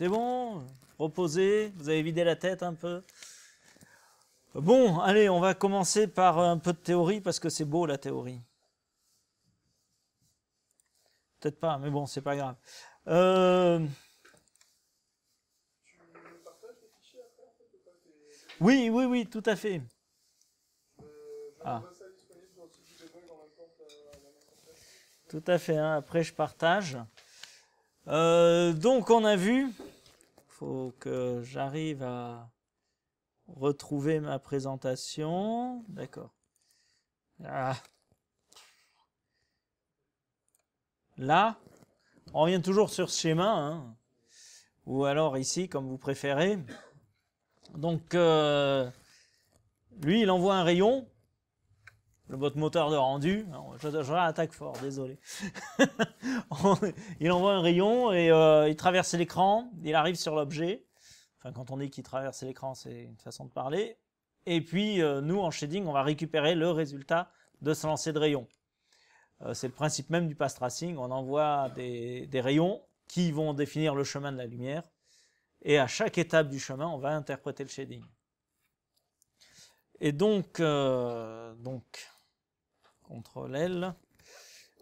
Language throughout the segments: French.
C'est bon Reposez Vous avez vidé la tête un peu Bon, allez, on va commencer par un peu de théorie parce que c'est beau la théorie. Peut-être pas, mais bon, c'est pas grave. Euh, oui, oui, oui, tout à fait. Ah. Tout à fait, hein. après je partage. Euh, donc on a vu faut que j'arrive à retrouver ma présentation. D'accord. Ah. Là, on revient toujours sur ce schéma, hein. ou alors ici, comme vous préférez. Donc, euh, lui, il envoie un rayon, votre moteur de rendu. je, je, attaque fort, désolé. il envoie un rayon et euh, il traverse l'écran, il arrive sur l'objet. Enfin, quand on dit qu'il traverse l'écran, c'est une façon de parler. Et puis, euh, nous, en shading, on va récupérer le résultat de ce lancer de rayon. Euh, c'est le principe même du pass tracing. On envoie des, rayons qui vont définir le chemin de la lumière. Et à chaque étape du chemin, on va interpréter le shading. Et donc, donc Contrôle L.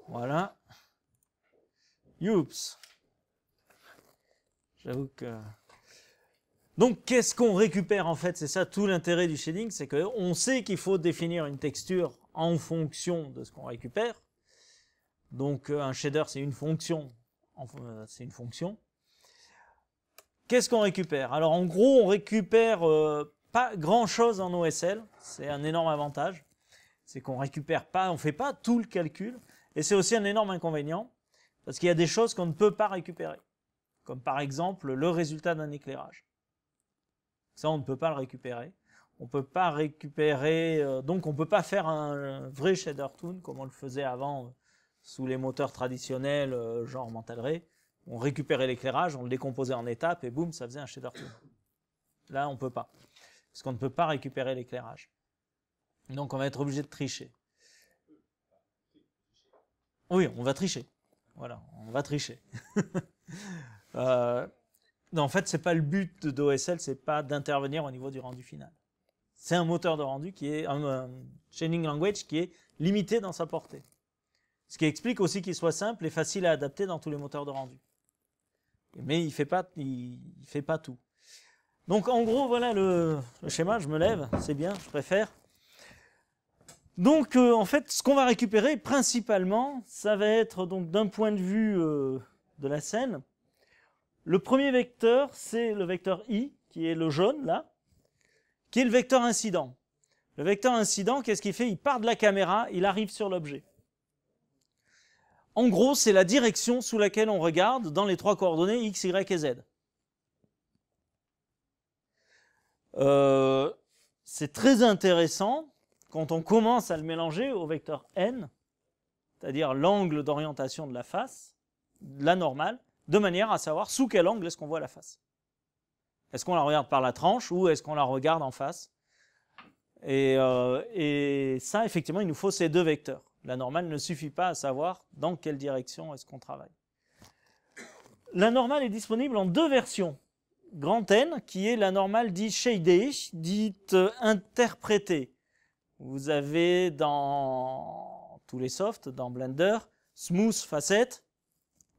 Voilà. oups, J'avoue que... Donc, qu'est-ce qu'on récupère en fait C'est ça tout l'intérêt du shading, c'est qu'on sait qu'il faut définir une texture en fonction de ce qu'on récupère. Donc, euh, un shader, c'est une fonction. Euh, c'est une fonction. Qu'est-ce qu'on récupère Alors, en gros, on récupère euh, pas grand-chose en OSL. C'est un énorme avantage c'est qu'on récupère pas, on fait pas tout le calcul. Et c'est aussi un énorme inconvénient, parce qu'il y a des choses qu'on ne peut pas récupérer. Comme par exemple le résultat d'un éclairage. Ça, on ne peut pas le récupérer. On peut pas récupérer, euh, donc on peut pas faire un, vrai shader Toon comme on le faisait avant euh, sous les moteurs traditionnels, euh, genre Mental Ray. On récupérait l'éclairage, on le décomposait en étapes et boum, ça faisait un shader Toon. Là, on peut pas. Parce qu'on ne peut pas récupérer l'éclairage. Donc on va être obligé de tricher. Oui, on va tricher. Voilà, on va tricher. Euh, en fait, c'est pas le but d'OSL, c'est pas d'intervenir au niveau du rendu final. C'est un moteur de rendu qui est un, chaining language qui est limité dans sa portée. Ce qui explique aussi qu'il soit simple et facile à adapter dans tous les moteurs de rendu. Mais il fait pas, il, fait pas tout. Donc en gros, voilà le schéma. Je me lève, c'est bien, je préfère. Donc, euh, en fait, ce qu'on va récupérer principalement, ça va être donc d'un point de vue euh, de la scène. Le premier vecteur, c'est le vecteur i, qui est le jaune là, qui est le vecteur incident. Le vecteur incident, qu'est-ce qu'il fait Il part de la caméra, il arrive sur l'objet. En gros, c'est la direction sous laquelle on regarde dans les trois coordonnées x, y et z. Euh, c'est très intéressant quand on commence à le mélanger au vecteur n, c'est-à-dire l'angle d'orientation de la face, la normale, de manière à savoir sous quel angle est-ce qu'on voit la face. Est-ce qu'on la regarde par la tranche ou est-ce qu'on la regarde en face euh, et, ça, effectivement, il nous faut ces deux vecteurs. La normale ne suffit pas à savoir dans quelle direction est-ce qu'on travaille. La normale est disponible en deux versions. Grand N, qui est la normale dite shaded, dite euh, interprétée. Vous avez dans tous les softs, dans Blender, Smooth Facet,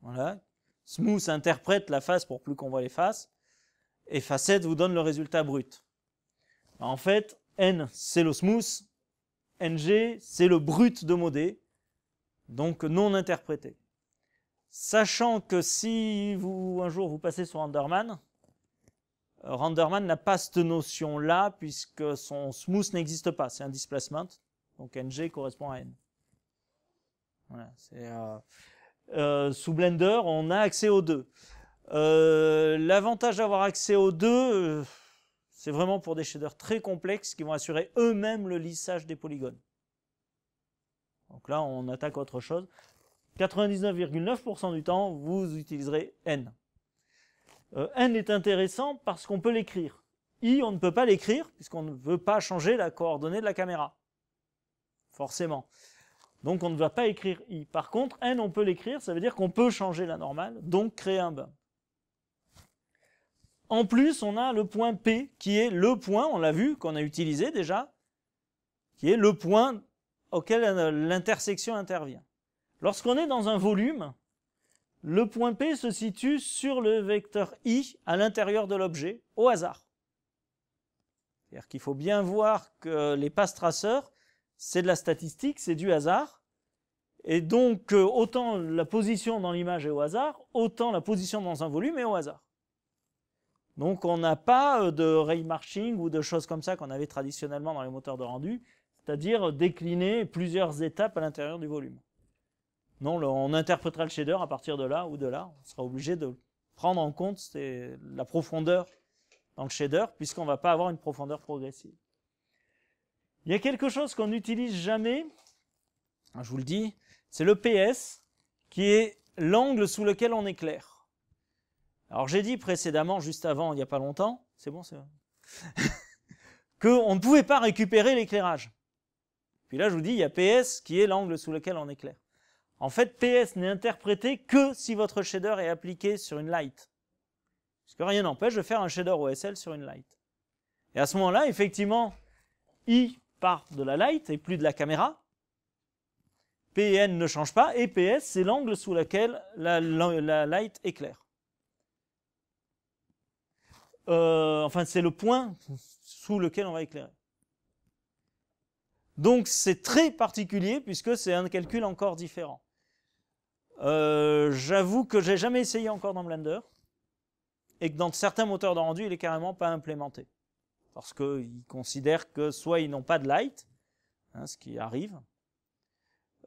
Voilà. Smooth interprète la face pour plus qu'on voit les faces. Et Facet vous donne le résultat brut. En fait, N, c'est le smooth. NG, c'est le brut de modé. Donc non interprété. Sachant que si vous un jour vous passez sur Enderman, Renderman n'a pas cette notion-là puisque son smooth n'existe pas, c'est un displacement. Donc ng correspond à n. Voilà, euh, euh, sous Blender, on a accès aux deux. Euh, l'avantage d'avoir accès aux deux, c'est vraiment pour des shaders très complexes qui vont assurer eux-mêmes le lissage des polygones. Donc là, on attaque autre chose. 99,9% du temps, vous utiliserez N. Euh, n est intéressant parce qu'on peut l'écrire. I, on ne peut pas l'écrire puisqu'on ne veut pas changer la coordonnée de la caméra. Forcément. Donc on ne va pas écrire I. Par contre, N, on peut l'écrire, ça veut dire qu'on peut changer la normale, donc créer un bain. En plus, on a le point P, qui est le point, on l'a vu, qu'on a utilisé déjà, qui est le point auquel l'intersection intervient. Lorsqu'on est dans un volume, le point P se situe sur le vecteur I à l'intérieur de l'objet, au hasard. C'est-à-dire qu'il faut bien voir que les passes traceurs, c'est de la statistique, c'est du hasard. Et donc, euh, autant la position dans l'image est au hasard, autant la position dans un volume est au hasard. Donc, on n'a pas euh, de ray marching ou de choses comme ça qu'on avait traditionnellement dans les moteurs de rendu, c'est-à-dire décliner plusieurs étapes à l'intérieur du volume. Non, on interprétera le shader à partir de là ou de là. On sera obligé de prendre en compte la profondeur dans le shader, puisqu'on ne va pas avoir une profondeur progressive. Il y a quelque chose qu'on n'utilise jamais, je vous le dis, c'est le PS, qui est l'angle sous lequel on éclaire. Alors j'ai dit précédemment, juste avant, il n'y a pas longtemps, c'est bon, c'est qu'on ne pouvait pas récupérer l'éclairage. Puis là, je vous dis, il y a PS qui est l'angle sous lequel on éclaire. En fait, PS n'est interprété que si votre shader est appliqué sur une light. Parce que rien n'empêche de faire un shader OSL sur une light. Et à ce moment-là, effectivement, I part de la light et plus de la caméra. PN ne change pas. Et PS, c'est l'angle sous lequel la, light éclaire. Euh, enfin, c'est le point sous lequel on va éclairer. Donc c'est très particulier puisque c'est un calcul encore différent. Euh, j'avoue que j'ai jamais essayé encore dans Blender et que dans certains moteurs de rendu, il est carrément pas implémenté parce qu'ils considèrent que soit ils n'ont pas de light, hein, ce qui arrive,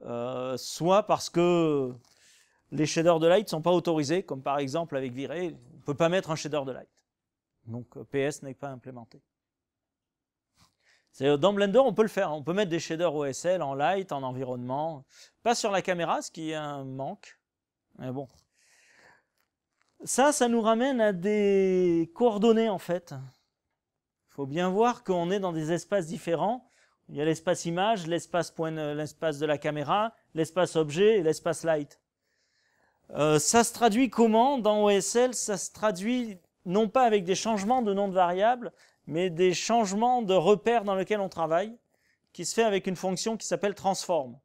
euh, soit parce que les shaders de light sont pas autorisés, comme par exemple avec Viré, on peut pas mettre un shader de light. Donc euh, PS n'est pas implémenté. Dans Blender, on peut le faire. Hein. On peut mettre des shaders OSL en light, en environnement. Pas sur la caméra, ce qui est un manque. Mais bon. Ça, ça nous ramène à des coordonnées, en fait. Il faut bien voir qu'on est dans des espaces différents. Il y a l'espace image, l'espace euh, l'espace de la caméra, l'espace objet et l'espace light. Euh, ça se traduit comment dans OSL Ça se traduit non pas avec des changements de nom de variables mais des changements de repères dans lesquels on travaille, qui se fait avec une fonction qui s'appelle transform.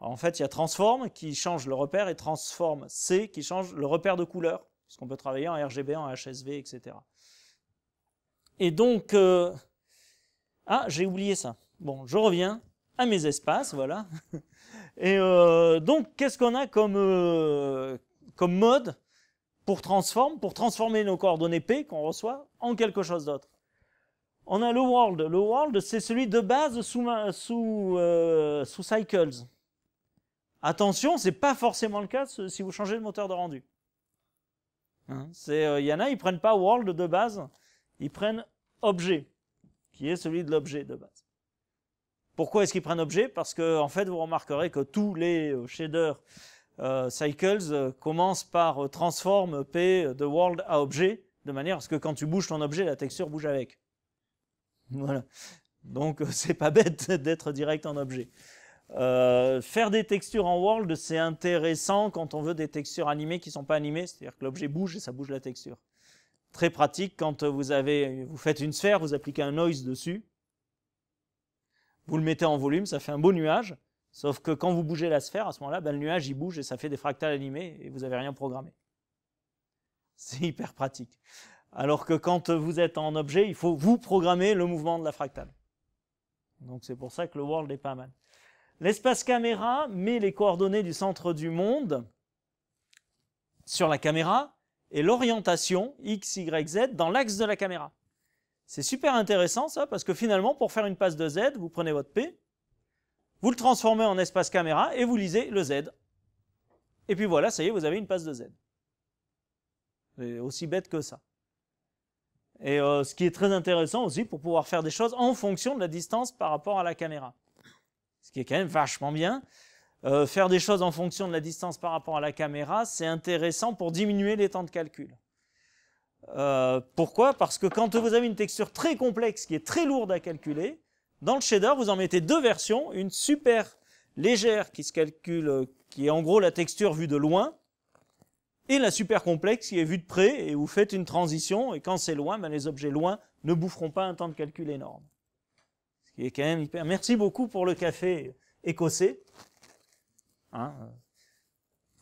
en fait, il y a transform qui change le repère et transform C qui change le repère de couleur, qu'on peut travailler en RGB, en HSV, etc. Et donc, euh, ah, j'ai oublié ça. Bon, je reviens à mes espaces, voilà. Et euh, donc, qu'est-ce qu'on a comme euh, mode pour transforme, pour transformer nos coordonnées P qu'on reçoit en quelque chose d'autre. On a le world. Le world, c'est celui de base sous, sous, euh, sous cycles. Attention, c'est pas forcément le cas si vous changez le moteur de rendu. Il hein, euh, y en a, ils prennent pas world de base, ils prennent objet, qui est celui de l'objet de base. Pourquoi est-ce qu'ils prennent objet Parce que, en fait, vous remarquerez que tous les euh, shaders euh, Cycles euh, commence par euh, transforme P de world à objet, de manière à ce que quand tu bouges ton objet, la texture bouge avec. Voilà. Donc c'est pas bête d'être direct en objet. faire des textures en world, c'est intéressant quand on veut des textures animées qui sont pas animées, c'est-à-dire que l'objet bouge et ça bouge la texture. Très pratique quand vous avez, vous faites une sphère, vous appliquez un noise dessus, vous le mettez en volume, ça fait un beau nuage. Sauf que quand vous bougez la sphère, à ce moment-là, ben, le nuage il bouge et ça fait des fractales animées et vous n'avez rien programmé. C'est hyper pratique. Alors que quand vous êtes en objet, il faut vous programmer le mouvement de la fractale. Donc c'est pour ça que le world est pas mal. L'espace caméra met les coordonnées du centre du monde sur la caméra et l'orientation x, y, z dans l'axe de la caméra. C'est super intéressant ça parce que finalement pour faire une passe de z, vous prenez votre P, vous le transformez en espace caméra et vous lisez le Z. Et puis voilà, ça y est, vous avez une passe de Z. C'est aussi bête que ça. Et euh, ce qui est très intéressant aussi pour pouvoir faire des choses en fonction de la distance par rapport à la caméra. Ce qui est quand même vachement bien. Euh, faire des choses en fonction de la distance par rapport à la caméra, c'est intéressant pour diminuer les temps de calcul. Euh, pourquoi Parce que quand vous avez une texture très complexe qui est très lourde à calculer, dans le shader, vous en mettez deux versions, une super légère qui se calcule, euh, qui est en gros la texture vue de loin, et la super complexe qui est vue de près, et vous faites une transition, et quand c'est loin, ben les objets loin ne boufferont pas un temps de calcul énorme. Ce qui est quand même hyper... Merci beaucoup pour le café écossais. Hein,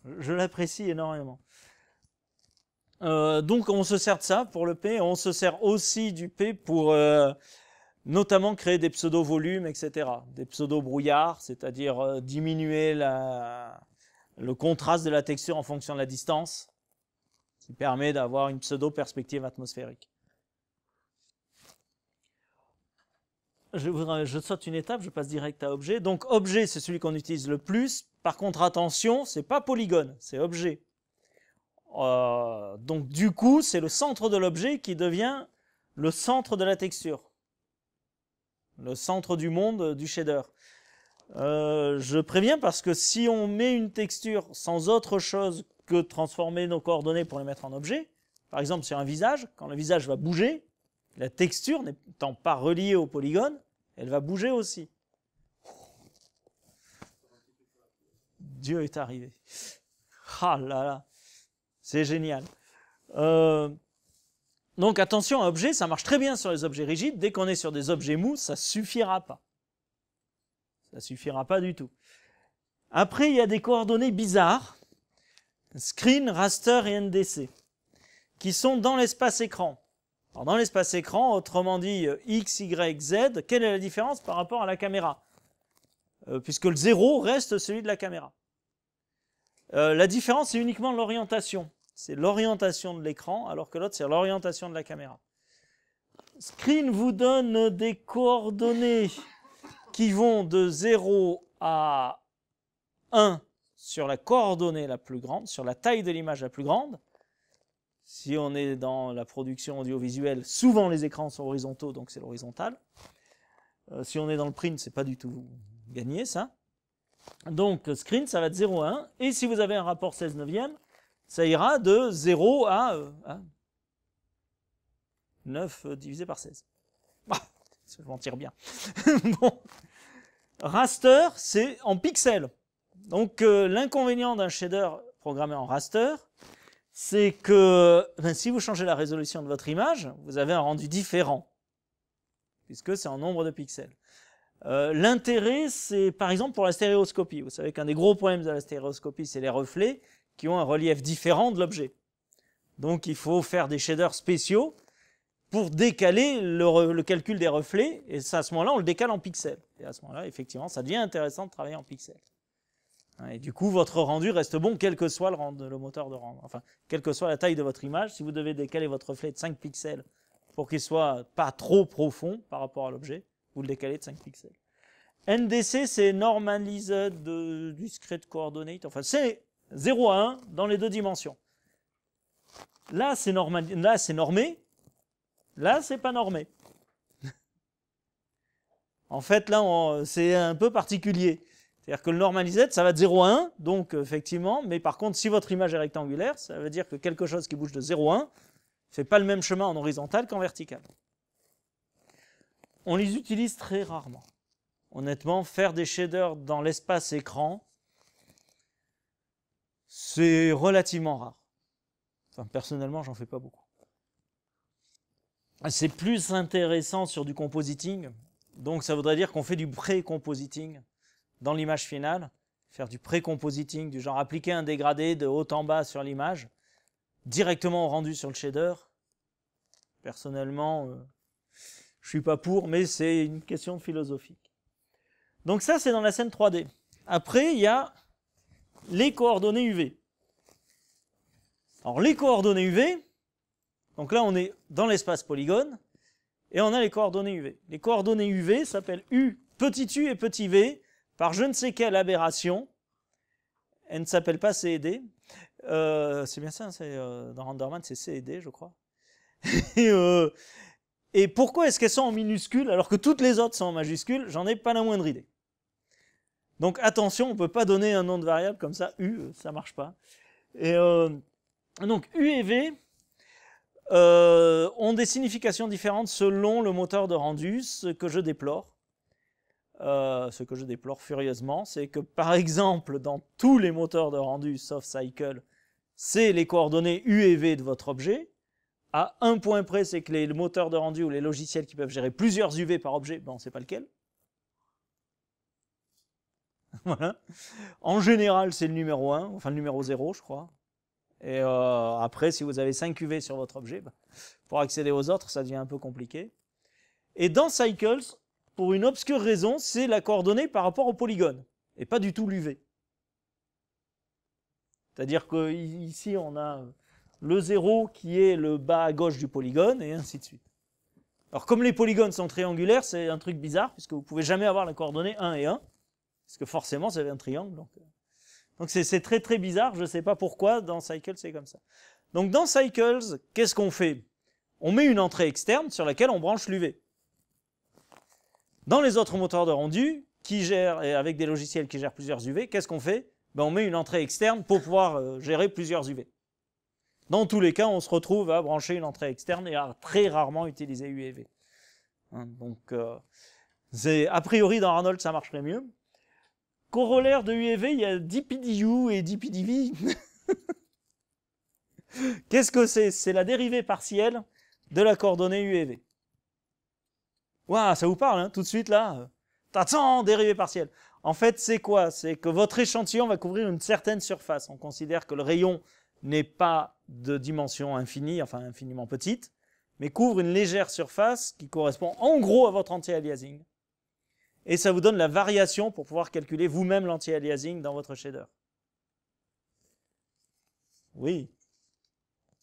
euh, je l'apprécie énormément. Euh, donc on se sert de ça pour le P, on se sert aussi du P pour... Euh, notamment créer des pseudo-volumes, etc. Des pseudo-brouillards, c'est-à-dire euh, diminuer le contraste de la texture en fonction de la distance, qui permet d'avoir une pseudo-perspective atmosphérique. Je, saute une étape, je passe direct à objet. Donc objet, c'est celui qu'on utilise le plus. Par contre, attention, c'est pas polygone, c'est objet. Euh, donc du coup, c'est le centre de l'objet qui devient le centre de la texture le centre du monde du shader. Euh, je préviens parce que si on met une texture sans autre chose que transformer nos coordonnées pour les mettre en objet, par exemple sur un visage, quand le visage va bouger, la texture n'étant pas reliée au polygone, elle va bouger aussi. Dieu est arrivé. Ah là là, c'est génial. Euh, donc attention à objet, ça marche très bien sur les objets rigides. Dès qu'on est sur des objets mous, ça suffira pas. Ça suffira pas du tout. Après, il y a des coordonnées bizarres, screen, raster et NDC, qui sont dans l'espace écran. dans l'espace écran, autrement dit euh, X, Y, Z, quelle est la différence par rapport à la caméra euh, Puisque le zéro reste celui de la caméra. Euh, la différence, c'est uniquement l'orientation c'est l'orientation de l'écran, alors que l'autre, c'est l'orientation de la caméra. Screen vous donne des coordonnées qui vont de 0 à 1 sur la coordonnée la plus grande, sur la taille de l'image la plus grande. Si on est dans la production audiovisuelle, souvent les écrans sont horizontaux, donc c'est l'horizontal. Euh, si on est dans le print, c'est pas du tout gagné ça. Donc screen, ça va de 0 à 1. Et si vous avez un rapport 16 neuvième, ça ira de 0 à, 9 euh, hein, divisé par 16. Ah, je m'en tire bien. Raster, c'est en pixels. Donc euh, l'inconvénient d'un shader programmé en raster, c'est que ben, si vous changez la résolution de votre image, vous avez un rendu différent, puisque c'est en nombre de pixels. Euh, l'intérêt, c'est par exemple pour la stéréoscopie. Vous savez qu'un des gros problèmes de la stéréoscopie, c'est les reflets qui ont un relief différent de l'objet. Donc il faut faire des shaders spéciaux pour décaler le, calcul des reflets, et à ce moment-là, on le décale en pixels. Et à ce moment-là, effectivement, ça devient intéressant de travailler en pixels. Hein, et du coup, votre rendu reste bon, quel que soit le, le moteur de rendu. Enfin, quelle que soit la taille de votre image, si vous devez décaler votre reflet de 5 pixels pour qu'il soit pas trop profond par rapport à l'objet, vous le décalez de 5 pixels. NDC, c'est Normalized Discrete Coordinate. Enfin, c'est 0 à 1 dans les deux dimensions. Là, c'est normé. Là, c'est pas normé. en fait, là, c'est un peu particulier. C'est-à-dire que le normalisette, ça va de 0 à 1, donc euh, effectivement, mais par contre, si votre image est rectangulaire, ça veut dire que quelque chose qui bouge de 0 à 1 ne fait pas le même chemin en horizontal qu'en vertical. On les utilise très rarement. Honnêtement, faire des shaders dans l'espace écran, c'est relativement rare. Enfin, personnellement, j'en fais pas beaucoup. C'est plus intéressant sur du compositing. Donc, ça voudrait dire qu'on fait du pré-compositing dans l'image finale. Faire du pré-compositing, du genre appliquer un dégradé de haut en bas sur l'image, directement rendu sur le shader. Personnellement, euh, je suis pas pour, mais c'est une question philosophique. Donc ça, c'est dans la scène 3D. Après, il y a les coordonnées UV. Alors les coordonnées UV, donc là on est dans l'espace polygone, et on a les coordonnées UV. Les coordonnées UV s'appellent U petit u et petit v par je ne sais quelle aberration. Elle ne s'appelle pas C D. Euh, c'est bien ça, c'est, euh, dans Renderman c'est C je crois. et, euh, et pourquoi est-ce qu'elles sont en minuscules alors que toutes les autres sont en majuscules J'en ai pas la moindre idée. Donc attention, on ne peut pas donner un nom de variable comme ça, U, euh, ça ne marche pas. Et euh, donc U et V euh, ont des significations différentes selon le moteur de rendu, ce que je déplore. ce que je déplore furieusement, c'est que par exemple, dans tous les moteurs de rendu sauf Cycle, c'est les coordonnées U et V de votre objet. À un point près, c'est que les moteurs de rendu ou les logiciels qui peuvent gérer plusieurs UV par objet, bon, ben, c'est pas lequel. En général, c'est le numéro 1, enfin le numéro 0, je crois. Et euh, après, si vous avez 5 UV sur votre objet, bah, pour accéder aux autres, ça devient un peu compliqué. Et dans Cycles, pour une obscure raison, c'est la coordonnée par rapport au polygone, et pas du tout l'UV. C'est-à-dire qu'ici, on a le 0 qui est le bas à gauche du polygone, et ainsi de suite. Alors comme les polygones sont triangulaires, c'est un truc bizarre, puisque vous pouvez jamais avoir la coordonnée 1 et 1. Parce que forcément, c'est un triangle. Donc euh, c'est très très bizarre, je ne sais pas pourquoi dans Cycles, c'est comme ça. Donc dans Cycles, qu'est-ce qu'on fait On met une entrée externe sur laquelle on branche l'UV. Dans les autres moteurs de rendu, qui gèrent, avec des logiciels qui gèrent plusieurs UV, qu'est-ce qu'on fait ben On met une entrée externe pour pouvoir euh, gérer plusieurs UV. Dans tous les cas, on se retrouve à brancher une entrée externe et à très rarement utiliser UV. Hein, donc, euh, a priori, dans Arnold, ça marcherait mieux. Corollaire de e V, il y a DPDU et DPDV. Qu'est-ce que c'est C'est la dérivée partielle de la coordonnée e V. Waouh, ça vous parle, hein, tout de suite là T'attends, dérivée partielle. En fait, c'est quoi C'est que votre échantillon va couvrir une certaine surface. On considère que le rayon n'est pas de dimension infinie, enfin infiniment petite, mais couvre une légère surface qui correspond en gros à votre anti-aliasing et ça vous donne la variation pour pouvoir calculer vous-même l'anti-aliasing dans votre shader. Oui,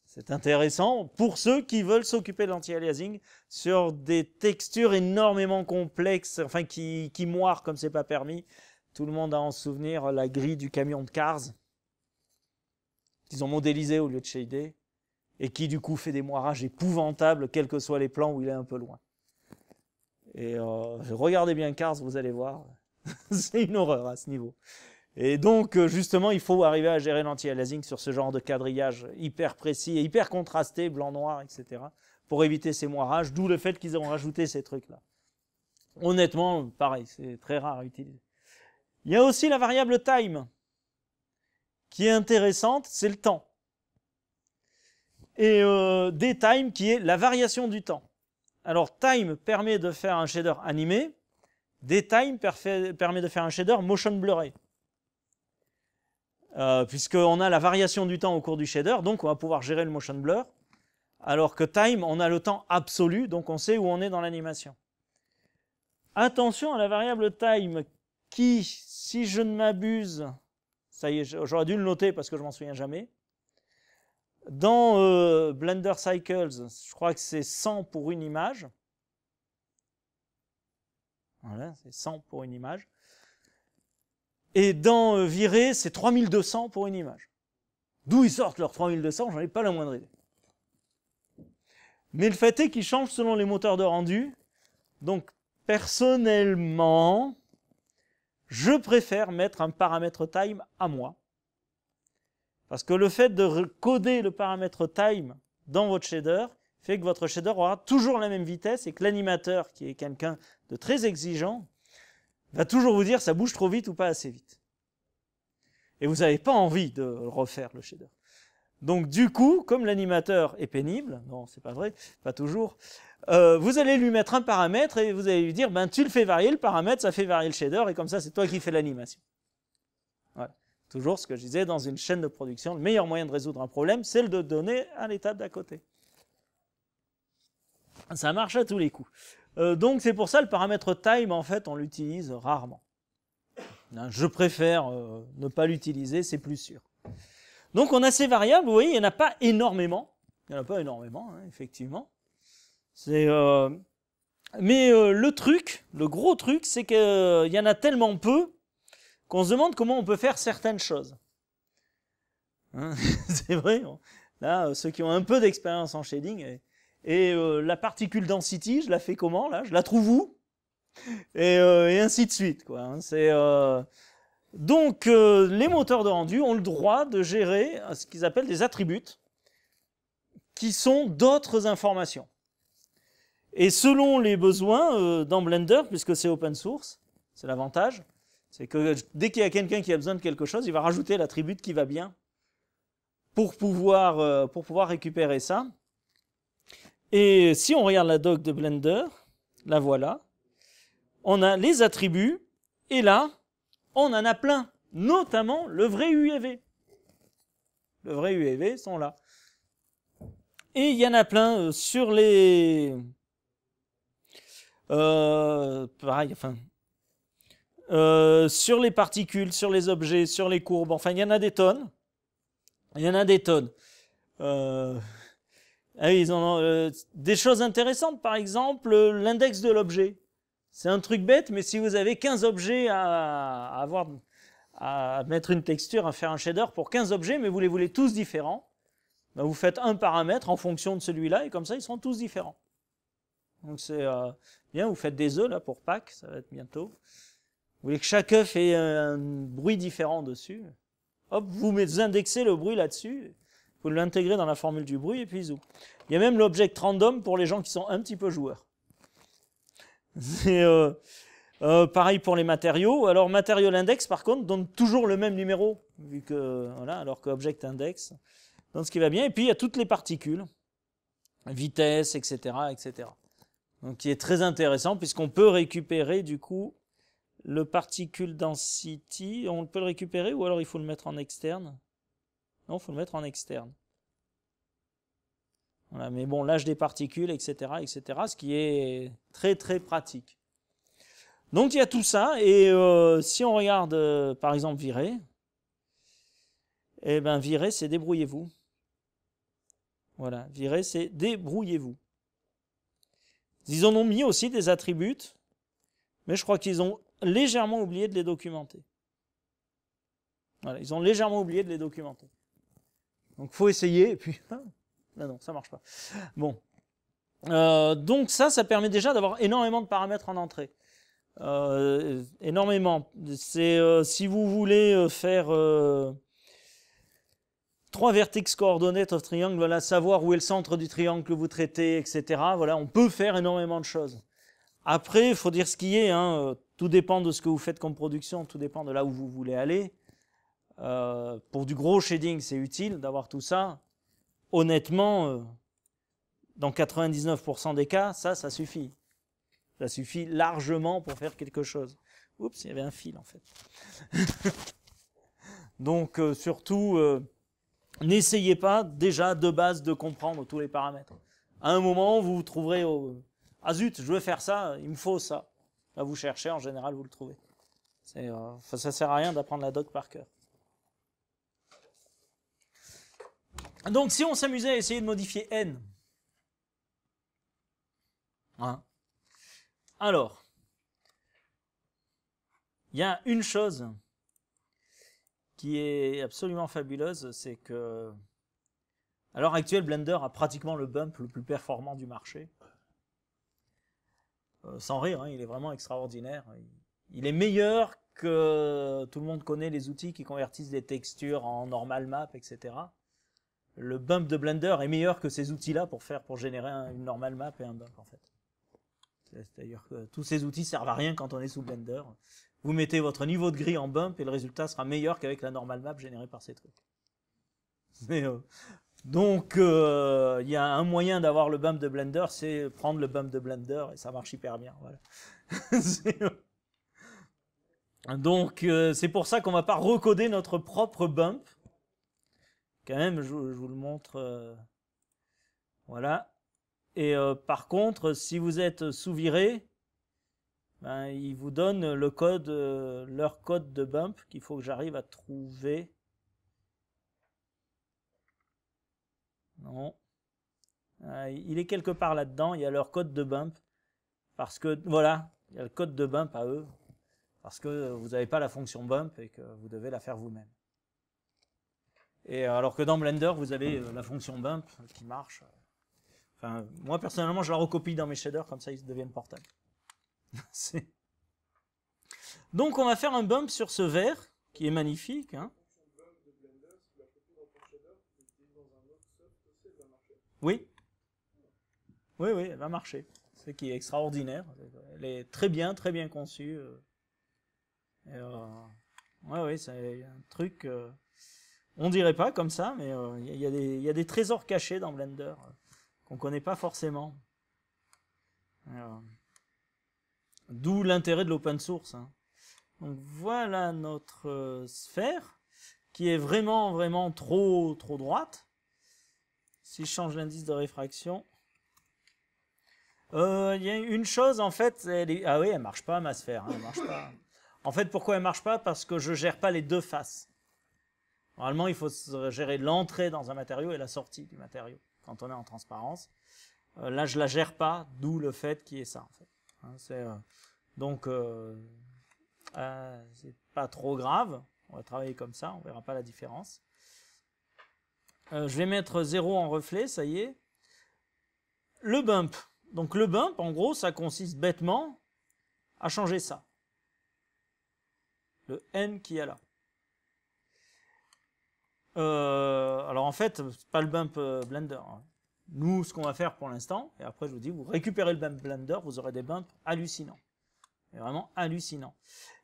c'est intéressant pour ceux qui veulent s'occuper de l'anti-aliasing sur des textures énormément complexes, enfin qui, qui moirent comme c'est pas permis. Tout le monde a en souvenir la grille du camion de Cars qu'ils ont modélisé au lieu de shader et qui du coup fait des moirages épouvantables, quels que soient les plans où il est un peu loin. Et euh, regardez bien Cars, vous allez voir, c'est une horreur à ce niveau. Et donc, euh, justement, il faut arriver à gérer l'anti-aliasing sur ce genre de quadrillage hyper précis et hyper contrasté, blanc-noir, etc., pour éviter ces moirages, d'où le fait qu'ils ont rajouté ces trucs-là. Honnêtement, pareil, c'est très rare à utiliser. Il y a aussi la variable time, qui est intéressante, c'est le temps. Et euh, des time qui est la variation du temps. Alors time permet de faire un shader animé, time permet de faire un shader motion bluré. Euh, puisqu'on a la variation du temps au cours du shader, donc on va pouvoir gérer le motion blur. Alors que time, on a le temps absolu, donc on sait où on est dans l'animation. Attention à la variable time qui, si je ne m'abuse, ça y est, j'aurais dû le noter parce que je m'en souviens jamais, dans euh, Blender Cycles, je crois que c'est 100 pour une image. Voilà, c'est 100 pour une image. Et dans euh, virer, c'est 3200 pour une image. D'où ils sortent leurs 3200, j'en ai pas la moindre idée. Mais le fait est qu'ils changent selon les moteurs de rendu. Donc, personnellement, je préfère mettre un paramètre time à moi parce que le fait de coder le paramètre time dans votre shader fait que votre shader aura toujours la même vitesse et que l'animateur, qui est quelqu'un de très exigeant, va toujours vous dire ça bouge trop vite ou pas assez vite. Et vous n'avez pas envie de refaire le shader. Donc du coup, comme l'animateur est pénible, non c'est pas vrai, pas toujours, euh, vous allez lui mettre un paramètre et vous allez lui dire ben tu le fais varier, le paramètre ça fait varier le shader et comme ça c'est toi qui fais l'animation. Toujours ce que je disais, dans une chaîne de production, le meilleur moyen de résoudre un problème, c'est de donner à l'état d'à côté. Ça marche à tous les coups. Euh, donc c'est pour ça le paramètre time, en fait, on l'utilise rarement. Hein, je préfère euh, ne pas l'utiliser, c'est plus sûr. Donc on a ces variables, vous voyez, il n'y en a pas énormément. Il n'y en a pas énormément, hein, effectivement. Euh, mais le truc, le gros truc, c'est qu'il y en a tellement peu qu'on se demande comment on peut faire certaines choses. Hein, c'est vrai, hein. là, euh, ceux qui ont un peu d'expérience en shading, et, euh, la particule density, je la fais comment là Je la trouve où euh, et, ainsi de suite. Quoi. Hein. Donc, les moteurs de rendu ont le droit de gérer ce qu'ils appellent des attributs, qui sont d'autres informations. Et selon les besoins dans Blender, puisque c'est open source, c'est l'avantage, c'est que dès qu'il y a quelqu'un qui a besoin de quelque chose, il va rajouter l'attribut qui va bien pour pouvoir, euh, pour pouvoir récupérer ça. Et si on regarde la doc de Blender, la voilà, on a les attributs, et là, on en a plein, notamment le vrai UEV. Le vrai UEV sont là. Et il y en a plein euh, sur les... Euh, pareil, enfin, euh, sur les particules, sur les objets, sur les courbes. Enfin, il y en a des tonnes. Il y en a des tonnes. Euh, ah ils ont, euh, des choses intéressantes, par exemple, l'index de l'objet. C'est un truc bête, mais si vous avez 15 objets à, avoir, à mettre une texture, à faire un shader pour 15 objets, mais vous les voulez tous différents, ben, vous faites un paramètre en fonction de celui-là, et comme ça, ils sont tous différents. Donc c'est bien, vous faites des œufs là pour Pâques, ça va être bientôt. Vous voulez que chaque œuf ait un bruit différent dessus. Hop, vous indexez le bruit là-dessus, vous l'intégrez dans la formule du bruit, et puis zou. Il y a même l'object random pour les gens qui sont un petit peu joueurs. C'est euh, euh, pareil pour les matériaux. Alors, matériaux index, par contre, donne toujours le même numéro, vu que, voilà, alors que object index donne ce qui va bien. Et puis, il y a toutes les particules, vitesse, etc., etc. Donc, qui est très intéressant, puisqu'on peut récupérer, du coup, le particule density, on peut le récupérer ou alors il faut le mettre en externe Non, il faut le mettre en externe. Voilà, mais bon, l'âge des particules, etc., etc., ce qui est très très pratique. Donc il y a tout ça, et euh, si on regarde euh, par exemple virer, eh ben virer, c'est débrouillez-vous. Voilà, virer, c'est débrouillez-vous. Ils en ont mis aussi des attributs, mais je crois qu'ils ont légèrement oublié de les documenter. Voilà, ils ont légèrement oublié de les documenter. Donc faut essayer, et puis... Hein. Ah non, ça marche pas. Bon. Euh, donc ça, ça permet déjà d'avoir énormément de paramètres en entrée. Euh, énormément. C'est euh, si vous voulez faire trois vertex coordonnées of triangle, voilà, savoir où est le centre du triangle que vous traitez, etc. Voilà, on peut faire énormément de choses. Après, il faut dire ce qui est, hein, tout dépend de ce que vous faites comme production, tout dépend de là où vous voulez aller. Euh, pour du gros shading, c'est utile d'avoir tout ça. Honnêtement, euh, dans 99% des cas, ça, ça suffit. Ça suffit largement pour faire quelque chose. Oups, il y avait un fil en fait. Donc euh, surtout, n'essayez pas déjà de base de comprendre tous les paramètres. À un moment, vous vous trouverez au... Ah zut, je veux faire ça, il me faut ça vous cherchez, en général, vous le trouvez. Euh, ça sert à rien d'apprendre la doc par cœur. Donc, si on s'amusait à essayer de modifier n, hein, alors, il y a une chose qui est absolument fabuleuse, c'est que à l'heure actuelle, Blender a pratiquement le bump le plus performant du marché. Euh, sans rire, hein, il est vraiment extraordinaire. Il est meilleur que tout le monde connaît les outils qui convertissent des textures en normal map, etc. Le bump de Blender est meilleur que ces outils-là pour faire, pour générer une normal map et un bump en fait. C'est-à-dire que tous ces outils servent à rien quand on est sous Blender. Vous mettez votre niveau de gris en bump et le résultat sera meilleur qu'avec la normal map générée par ces trucs. Mais euh, donc, euh, il y a un moyen d'avoir le bump de Blender, c'est prendre le bump de Blender et ça marche hyper bien. Donc, euh, c'est pour ça qu'on va pas recoder notre propre bump. Quand même, je, vous le montre. Euh, voilà. Et par contre, si vous êtes sous-viré, ben, ils vous donnent le code, leur code de bump qu'il faut que j'arrive à trouver. Non. Ah, il est quelque part là-dedans. Il y a leur code de bump. Parce que, voilà, il y a le code de bump à eux. Parce que vous n'avez pas la fonction bump et que vous devez la faire vous-même. Et euh, alors que dans Blender, vous avez euh, la fonction bump qui marche. moi personnellement, je la recopie dans mes shaders, comme ça ils deviennent portables. Donc on va faire un bump sur ce vert, qui est magnifique. Hein. Oui. Oui, oui, elle va marcher. Ce qui est extraordinaire. Elle est très bien, très bien conçue. Oui, euh, oui, c'est un truc. On euh, on dirait pas comme ça, mais euh, il y, a des, trésors cachés dans Blender qu'on connaît pas forcément. D'où l'intérêt de l'open source. Hein. Donc voilà notre sphère qui est vraiment, vraiment trop, trop droite. Si je change l'indice de réfraction. Euh, il y a une chose, en fait, ah oui, elle marche pas, ma sphère. Hein, marche pas. En fait, pourquoi elle marche pas Parce que je gère pas les deux faces. Normalement, il faut gérer l'entrée dans un matériau et la sortie du matériau quand on est en transparence. Euh, là, je la gère pas, d'où le fait qu'il y ait ça. Hein, euh, donc, euh, c'est pas trop grave. On va travailler comme ça, on verra pas la différence. Euh, je vais mettre 0 en reflet, ça y est. Le bump. Donc le bump, en gros, ça consiste bêtement à changer ça. Le n qui est là. Euh, alors en fait, c'est pas le bump euh, Blender. Hein. Nous, ce qu'on va faire pour l'instant, et après je vous dis, vous récupérez le bump Blender, vous aurez des bumps hallucinants. vraiment hallucinants.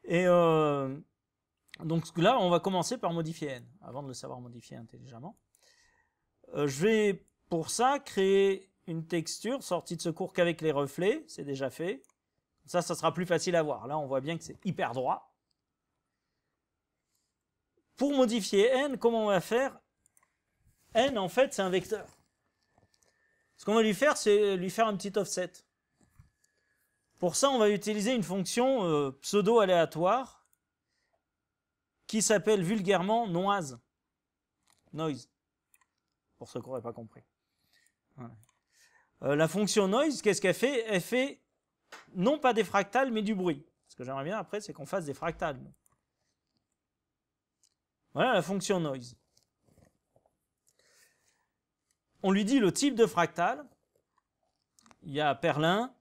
Et donc là, on va commencer par modifier n, avant de le savoir modifier intelligemment. Euh, je vais pour ça créer une texture sortie de secours qu'avec les reflets, c'est déjà fait. Ça, ça sera plus facile à voir. Là, on voit bien que c'est hyper droit. Pour modifier n, comment on va faire n, en fait, c'est un vecteur. Ce qu'on va lui faire, c'est lui faire un petit offset. Pour ça, on va utiliser une fonction euh, pseudo-aléatoire qui s'appelle vulgairement noise. Noise pour ceux qui n'auraient pas compris. Euh, la fonction noise, qu'est-ce qu'elle fait Elle fait non pas des fractales, mais du bruit. Ce que j'aimerais bien après, c'est qu'on fasse des fractales. Voilà la fonction noise. On lui dit le type de fractal. Il y a Perlin,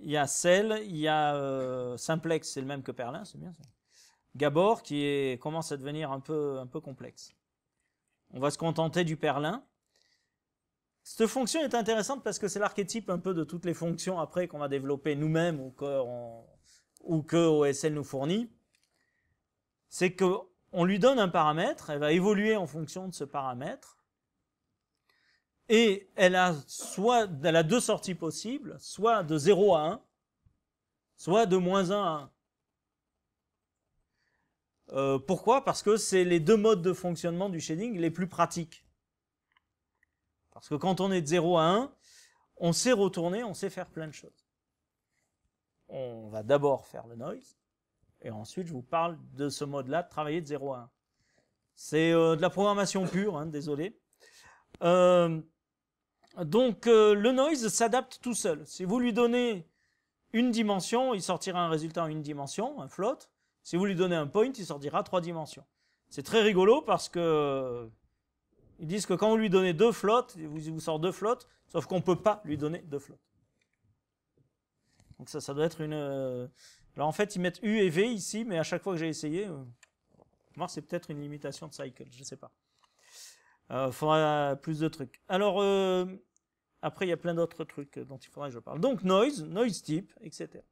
il y a Cell, il y a euh, Simplex, c'est le même que Perlin, c'est bien ça. Gabor qui commence à devenir un peu, un peu complexe. On va se contenter du Perlin. Cette fonction est intéressante parce que c'est l'archétype un peu de toutes les fonctions après qu'on va développer nous-mêmes ou, que, OSL nous fournit. C'est qu'on lui donne un paramètre, elle va évoluer en fonction de ce paramètre. Et elle a, soit, deux sorties possibles, soit de 0 à 1, soit de moins 1 à 1. Euh, pourquoi Parce que c'est les deux modes de fonctionnement du shading les plus pratiques. Parce que quand on est de 0 à 1, on sait retourner, on sait faire plein de choses. On va d'abord faire le noise, et ensuite je vous parle de ce mode-là, de travailler de 0 à 1. C'est euh, de la programmation pure, hein, désolé. Euh, donc euh, le noise s'adapte tout seul. Si vous lui donnez une dimension, il sortira un résultat en une dimension, un float. Si vous lui donnez un point, il sortira trois dimensions. C'est très rigolo parce que ils disent que quand on lui donnez deux flottes, il vous sort deux flottes, sauf qu'on ne peut pas lui donner deux flottes. Donc ça, ça doit être une... Euh, alors en fait, ils mettent U et V ici, mais à chaque fois que j'ai essayé, moi euh, c'est peut-être une limitation de cycle, je ne sais pas. Il euh, faudra plus de trucs. Alors, après, il y a plein d'autres trucs dont il faudra que je parle. Donc noise, noise type, etc.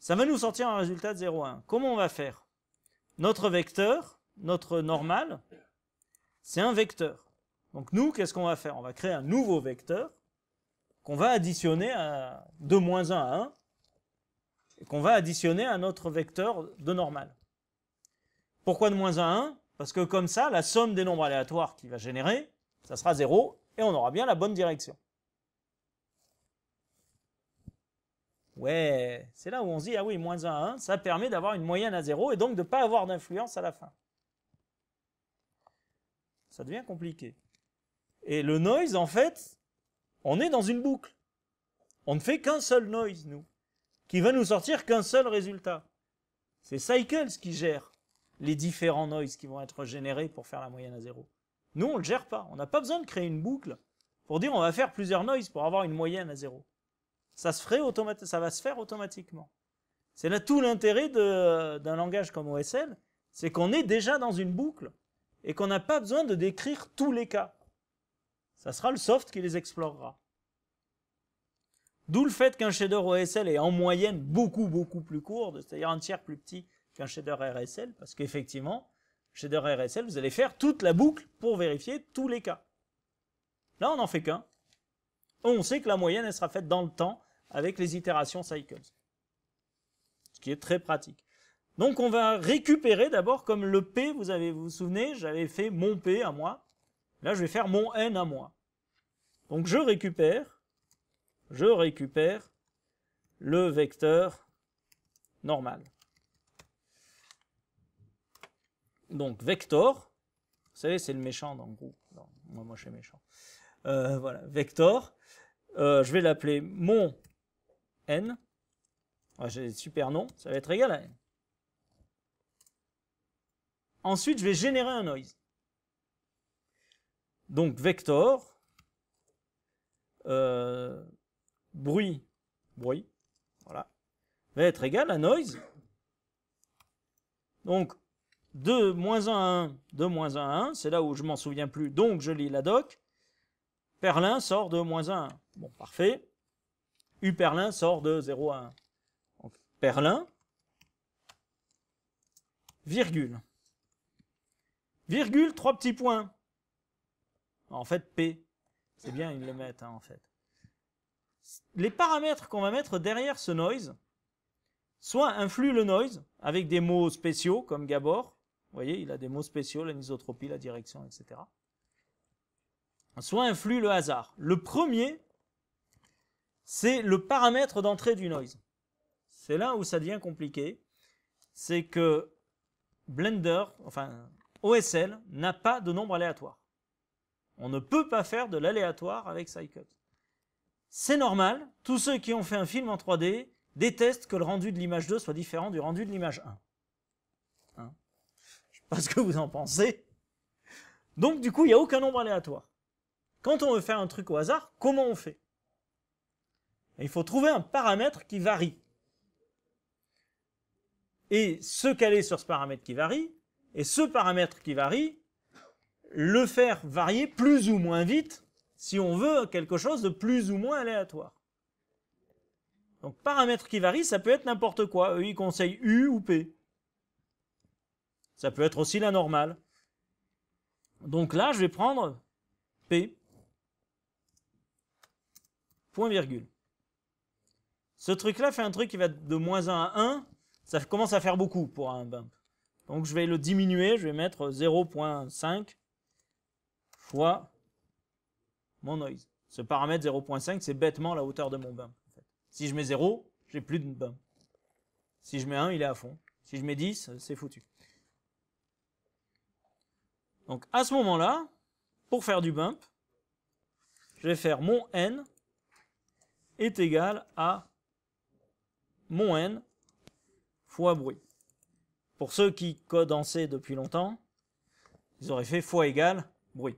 Ça va nous sortir un résultat de 0 Comment on va faire Notre vecteur, notre normal, c'est un vecteur. Donc nous, qu'est-ce qu'on va faire On va créer un nouveau vecteur qu'on va additionner de moins 1 à 1 et qu'on va additionner à notre vecteur de normal. Pourquoi de moins 1 à 1 Parce que comme ça, la somme des nombres aléatoires qu'il va générer, ça sera 0 et on aura bien la bonne direction. Ouais, c'est là où on se dit, ah oui, moins 1 à 1, ça permet d'avoir une moyenne à 0 et donc de ne pas avoir d'influence à la fin. Ça devient compliqué. Et le noise, en fait, on est dans une boucle. On ne fait qu'un seul noise, nous, qui va nous sortir qu'un seul résultat. C'est Cycles qui gère les différents noises qui vont être générés pour faire la moyenne à zéro. Nous, on ne le gère pas. On n'a pas besoin de créer une boucle pour dire on va faire plusieurs noises pour avoir une moyenne à zéro. Ça, se ferait ça va se faire automatiquement. C'est là tout l'intérêt d'un langage comme OSL, c'est qu'on est déjà dans une boucle et qu'on n'a pas besoin de décrire tous les cas. Ça sera le soft qui les explorera. D'où le fait qu'un shader OSL est en moyenne beaucoup beaucoup plus court, c'est-à-dire un tiers plus petit qu'un shader RSL, parce qu'effectivement, shader RSL, vous allez faire toute la boucle pour vérifier tous les cas. Là, on n'en fait qu'un. On sait que la moyenne, elle sera faite dans le temps avec les itérations cycles. Ce qui est très pratique. Donc, on va récupérer d'abord, comme le P, vous avez, vous, vous souvenez, j'avais fait mon P à moi. Là, je vais faire mon n à moi. Donc je récupère, je récupère le vecteur normal. Donc vector, vous savez, c'est le méchant dans le groupe. moi, je suis méchant. Euh, voilà, vector. Euh, je vais l'appeler mon n. J'ai des super noms, ça va être égal à n. Ensuite, je vais générer un noise. Donc vector, euh, bruit, bruit, voilà, va être égal à noise. Donc 2 moins 1 à 1, 2 moins 1 1, c'est là où je m'en souviens plus, donc je lis la doc. Perlin sort de moins 1 1. Bon, parfait. U Perlin sort de 0 à 1. Donc, Perlin, virgule. Virgule, trois petits points. En fait, P. C'est bien, ils le mettent, hein, en fait. Les paramètres qu'on va mettre derrière ce noise, soit influent le noise, avec des mots spéciaux, comme Gabor. Vous voyez, il a des mots spéciaux, l'anisotropie, la direction, etc. Soit influent le hasard. Le premier, c'est le paramètre d'entrée du noise. C'est là où ça devient compliqué. C'est que Blender, enfin OSL, n'a pas de nombre aléatoire. On ne peut pas faire de l'aléatoire avec SciCut. C'est normal, tous ceux qui ont fait un film en 3D détestent que le rendu de l'image 2 soit différent du rendu de l'image 1. Hein Je sais pas ce que vous en pensez. Donc du coup, il n'y a aucun nombre aléatoire. Quand on veut faire un truc au hasard, comment on fait Il faut trouver un paramètre qui varie. Et se caler sur ce paramètre qui varie, et ce paramètre qui varie, le faire varier plus ou moins vite si on veut quelque chose de plus ou moins aléatoire. Donc paramètres qui varie, ça peut être n'importe quoi. Eux, ils U ou P. Ça peut être aussi la normale. Donc là, je vais prendre P. Point virgule. Ce truc-là fait un truc qui va de moins 1 à 1. Ça commence à faire beaucoup pour un bump. Donc je vais le diminuer, je vais mettre 0.5 fois mon noise. Ce paramètre 0.5, c'est bêtement la hauteur de mon bain. Si je mets 0, j'ai plus de bump. Si je mets 1, il est à fond. Si je mets 10, c'est foutu. Donc à ce moment-là, pour faire du bump, je vais faire mon n est égal à mon n fois bruit. Pour ceux qui codent en C depuis longtemps, ils auraient fait fois égal bruit.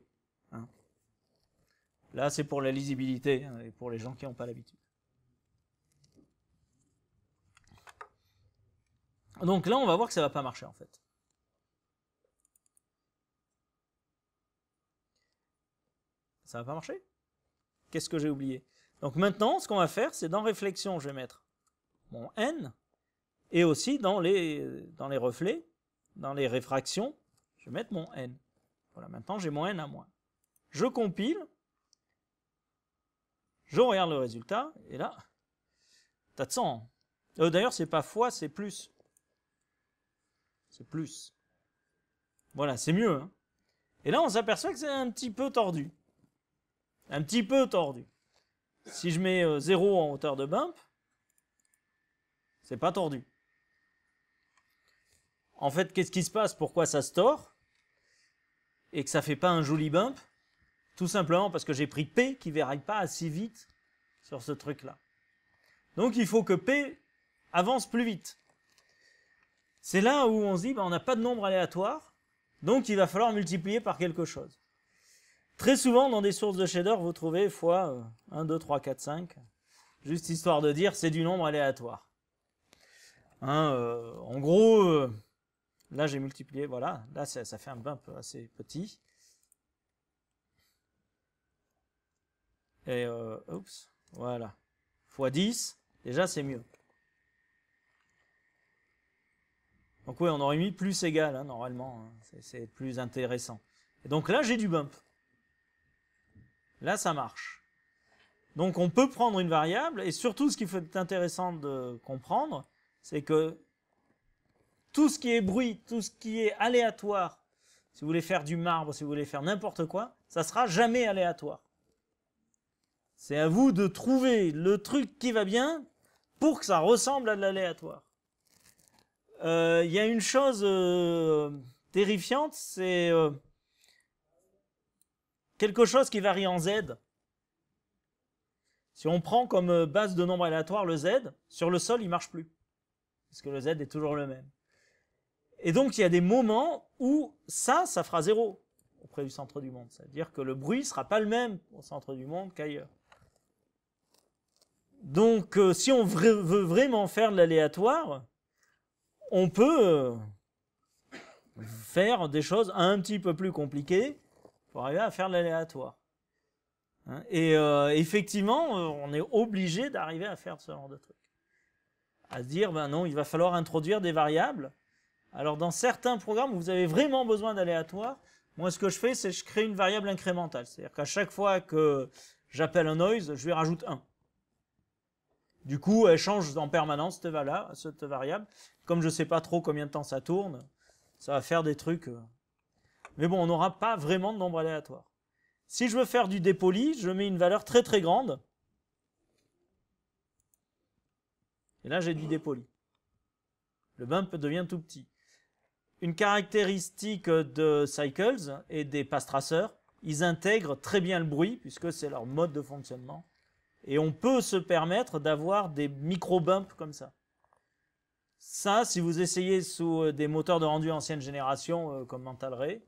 Là, c'est pour la lisibilité hein, et pour les gens qui n'ont pas l'habitude. Donc là, on va voir que ça ne va pas marcher en fait. Ça ne va pas marcher Qu'est-ce que j'ai oublié Donc maintenant, ce qu'on va faire, c'est dans réflexion, je vais mettre mon n, et aussi dans les, dans les reflets, dans les réfractions, je vais mettre mon n. Voilà, maintenant j'ai mon n à moins. Je compile, je regarde le résultat, et là, t'as de 100. Euh, d'ailleurs, c'est pas fois, c'est plus. C'est plus. Voilà, c'est mieux. Hein. Et là, on s'aperçoit que c'est un petit peu tordu. Un petit peu tordu. Si je mets 0 euh, en hauteur de bump, c'est pas tordu. En fait, qu'est-ce qui se passe Pourquoi ça se tord Et que ça fait pas un joli bump tout simplement parce que j'ai pris P qui ne verraille pas assez vite sur ce truc-là. Donc il faut que P avance plus vite. C'est là où on se dit, bah, on n'a pas de nombre aléatoire, donc il va falloir multiplier par quelque chose. Très souvent, dans des sources de shader, vous trouvez fois 1, 2, 3, 4, 5, juste histoire de dire c'est du nombre aléatoire. Hein, euh, en gros, euh, là j'ai multiplié, voilà, là ça, ça, fait un bump assez petit. Et euh, oups, voilà. Fois 10, déjà c'est mieux. Donc oui, on aurait mis plus égal, hein, normalement. Hein. C'est plus intéressant. Et donc là, j'ai du bump. Là, ça marche. Donc on peut prendre une variable, et surtout ce qui est intéressant de comprendre, c'est que tout ce qui est bruit, tout ce qui est aléatoire, si vous voulez faire du marbre, si vous voulez faire n'importe quoi, ça sera jamais aléatoire. C'est à vous de trouver le truc qui va bien pour que ça ressemble à de l'aléatoire. Euh, il y a une chose euh, terrifiante, c'est euh, quelque chose qui varie en Z. Si on prend comme base de nombre aléatoire le Z, sur le sol, il marche plus. Parce que le Z est toujours le même. Et donc, il y a des moments où ça, ça fera zéro auprès du centre du monde. C'est-à-dire que le bruit sera pas le même au centre du monde qu'ailleurs. Donc, euh, si on veut vraiment faire de l'aléatoire, on peut euh, faire des choses un petit peu plus compliquées pour arriver à faire de l'aléatoire. Hein. Et euh, effectivement, on est obligé d'arriver à faire ce genre de truc. À se dire, ben non, il va falloir introduire des variables. Alors, dans certains programmes vous avez vraiment besoin d'aléatoire, moi, ce que je fais, c'est je crée une variable incrémentale. C'est-à-dire qu'à chaque fois que j'appelle un noise, je lui rajoute un. Du coup, elle change en permanence cette, cette variable. Comme je ne sais pas trop combien de temps ça tourne, ça va faire des trucs. Euh. Mais bon, on n'aura pas vraiment de nombre aléatoire. Si je veux faire du dépoli, je mets une valeur très très grande. Et là, j'ai du dépoli. Le bump devient tout petit. Une caractéristique de Cycles et des pass traceurs ils intègrent très bien le bruit, puisque c'est leur mode de fonctionnement. Et on peut se permettre d'avoir des micro-bumps comme ça. Ça, si vous essayez sous euh, des moteurs de rendu ancienne génération euh, comme Mental Ray,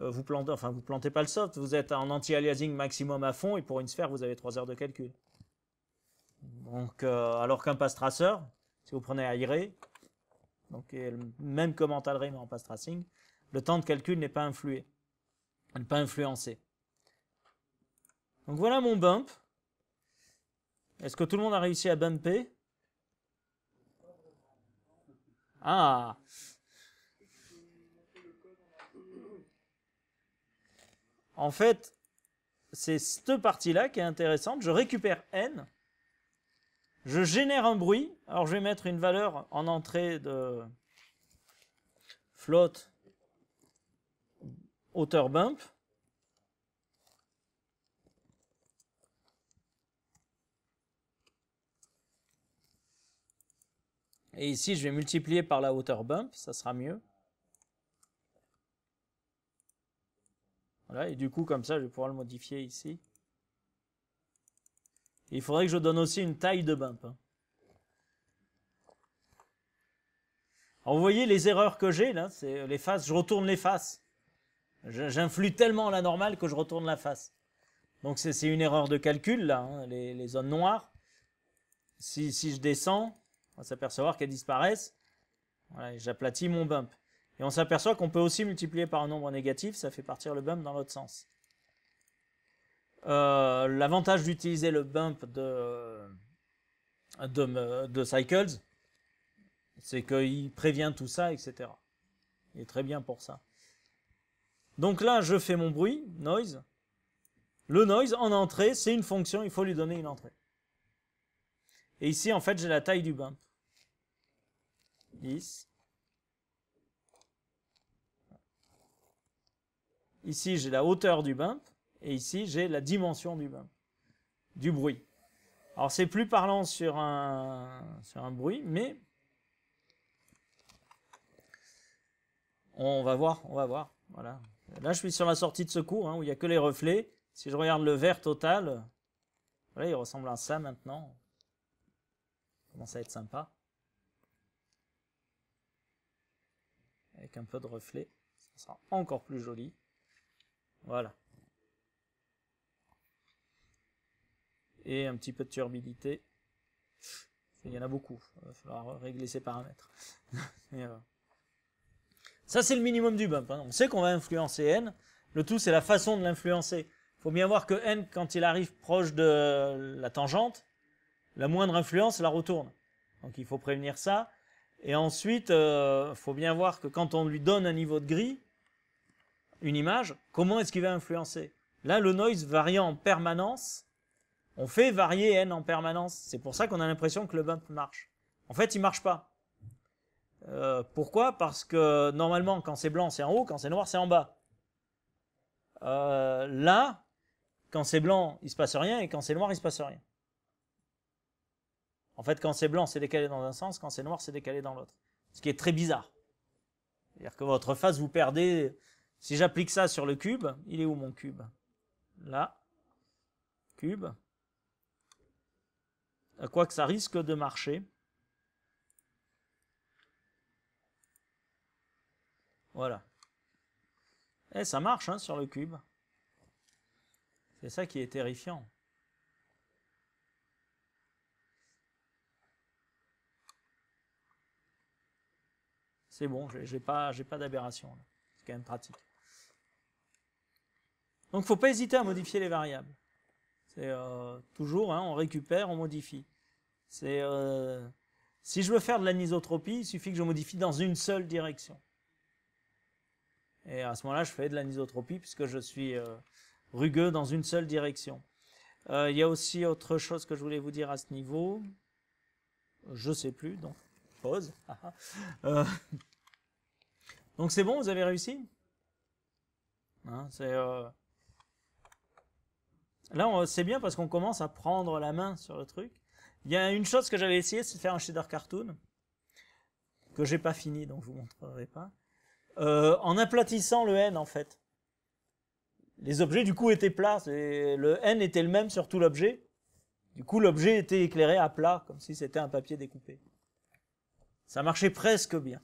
euh, vous plantez, enfin vous plantez pas le soft, vous êtes en anti-aliasing maximum à fond et pour une sphère vous avez trois heures de calcul. Donc alors qu'un pass traceur, si vous prenez Airé, donc même que Mental Ray mais en pass tracing, le temps de calcul n'est pas influé, n'est pas influencé. Donc voilà mon bump. Est-ce que tout le monde a réussi à bumper Ah En fait, c'est cette partie-là qui est intéressante. Je récupère n, je génère un bruit. Alors, je vais mettre une valeur en entrée de float hauteur bump. Et ici, je vais multiplier par la hauteur bump, ça sera mieux. Voilà, et du coup, comme ça, je vais pouvoir le modifier ici. il faudrait que je donne aussi une taille de bump. Hein. vous voyez les erreurs que j'ai, là, c'est les faces, je retourne les faces. J'influe tellement la normale que je retourne la face. Donc c'est une erreur de calcul, là, hein, les, zones noires. Si, si je descends, on va s'apercevoir qu'elles disparaissent. j'aplatis mon bump. Et on s'aperçoit qu'on peut aussi multiplier par un nombre négatif, ça fait partir le bump dans l'autre sens. Euh, l'avantage d'utiliser le bump de, de Cycles, c'est qu'il prévient tout ça, etc. Il est très bien pour ça. Donc là, je fais mon bruit, noise. Le noise, en entrée, c'est une fonction, il faut lui donner une entrée. Et ici, en fait, j'ai la taille du bump. Ici, j'ai la hauteur du bump, et ici, j'ai la dimension du bump, du bruit. Alors, c'est plus parlant sur un, sur un bruit, mais on va voir, on va voir. Voilà. Là, je suis sur la sortie de secours, hein, où il n'y a que les reflets. Si je regarde le vert total, il ressemble à ça maintenant. Ça commence à être sympa. avec un peu de reflet. Ça sera encore plus joli. Voilà. Et un petit peu de turbidité. Il y en a beaucoup. Il va falloir régler ces paramètres. Euh, ça, c'est le minimum du bump. Hein. On sait qu'on va influencer N. Le tout, c'est la façon de l'influencer. Il faut bien voir que N, quand il arrive proche de la tangente, la moindre influence la retourne. Donc il faut prévenir ça. Et ensuite, il euh, faut bien voir que quand on lui donne un niveau de gris, une image, comment est-ce qu'il va influencer Là, le noise varie en permanence. On fait varier n en permanence. C'est pour ça qu'on a l'impression que le bump marche. En fait, il marche pas. Euh, pourquoi Parce que normalement, quand c'est blanc, c'est en haut, quand c'est noir, c'est en bas. Euh, là, quand c'est blanc, il se passe rien, et quand c'est noir, il se passe rien. En fait, quand c'est blanc, c'est décalé dans un sens, quand c'est noir, c'est décalé dans l'autre. Ce qui est très bizarre. C'est-à-dire que votre face, vous perdez. Si j'applique ça sur le cube, il est où mon cube Là. Cube. Quoique ça risque de marcher. Voilà. Et eh, ça marche hein, sur le cube. C'est ça qui est terrifiant. C'est bon, j'ai pas, pas d'aberration. C'est quand même pratique. Donc faut pas hésiter à modifier les variables. C'est euh, toujours, hein, on récupère, on modifie. C'est euh, si je veux faire de l'anisotropie, il suffit que je modifie dans une seule direction. Et à ce moment-là, je fais de l'anisotropie puisque je suis euh, rugueux dans une seule direction. Il y a aussi autre chose que je voulais vous dire à ce niveau. Je sais plus, donc Pause. Euh, donc c'est bon, vous avez réussi hein, euh, Là, c'est bien parce qu'on commence à prendre la main sur le truc. Il y a une chose que j'avais essayé, c'est de faire un shader cartoon que j'ai pas fini, donc je vous montrerai pas. Euh, en aplatissant le N en fait. Les objets du coup étaient plats, et le N était le même sur tout l'objet. Du coup l'objet était éclairé à plat, comme si c'était un papier découpé. Ça marchait presque bien.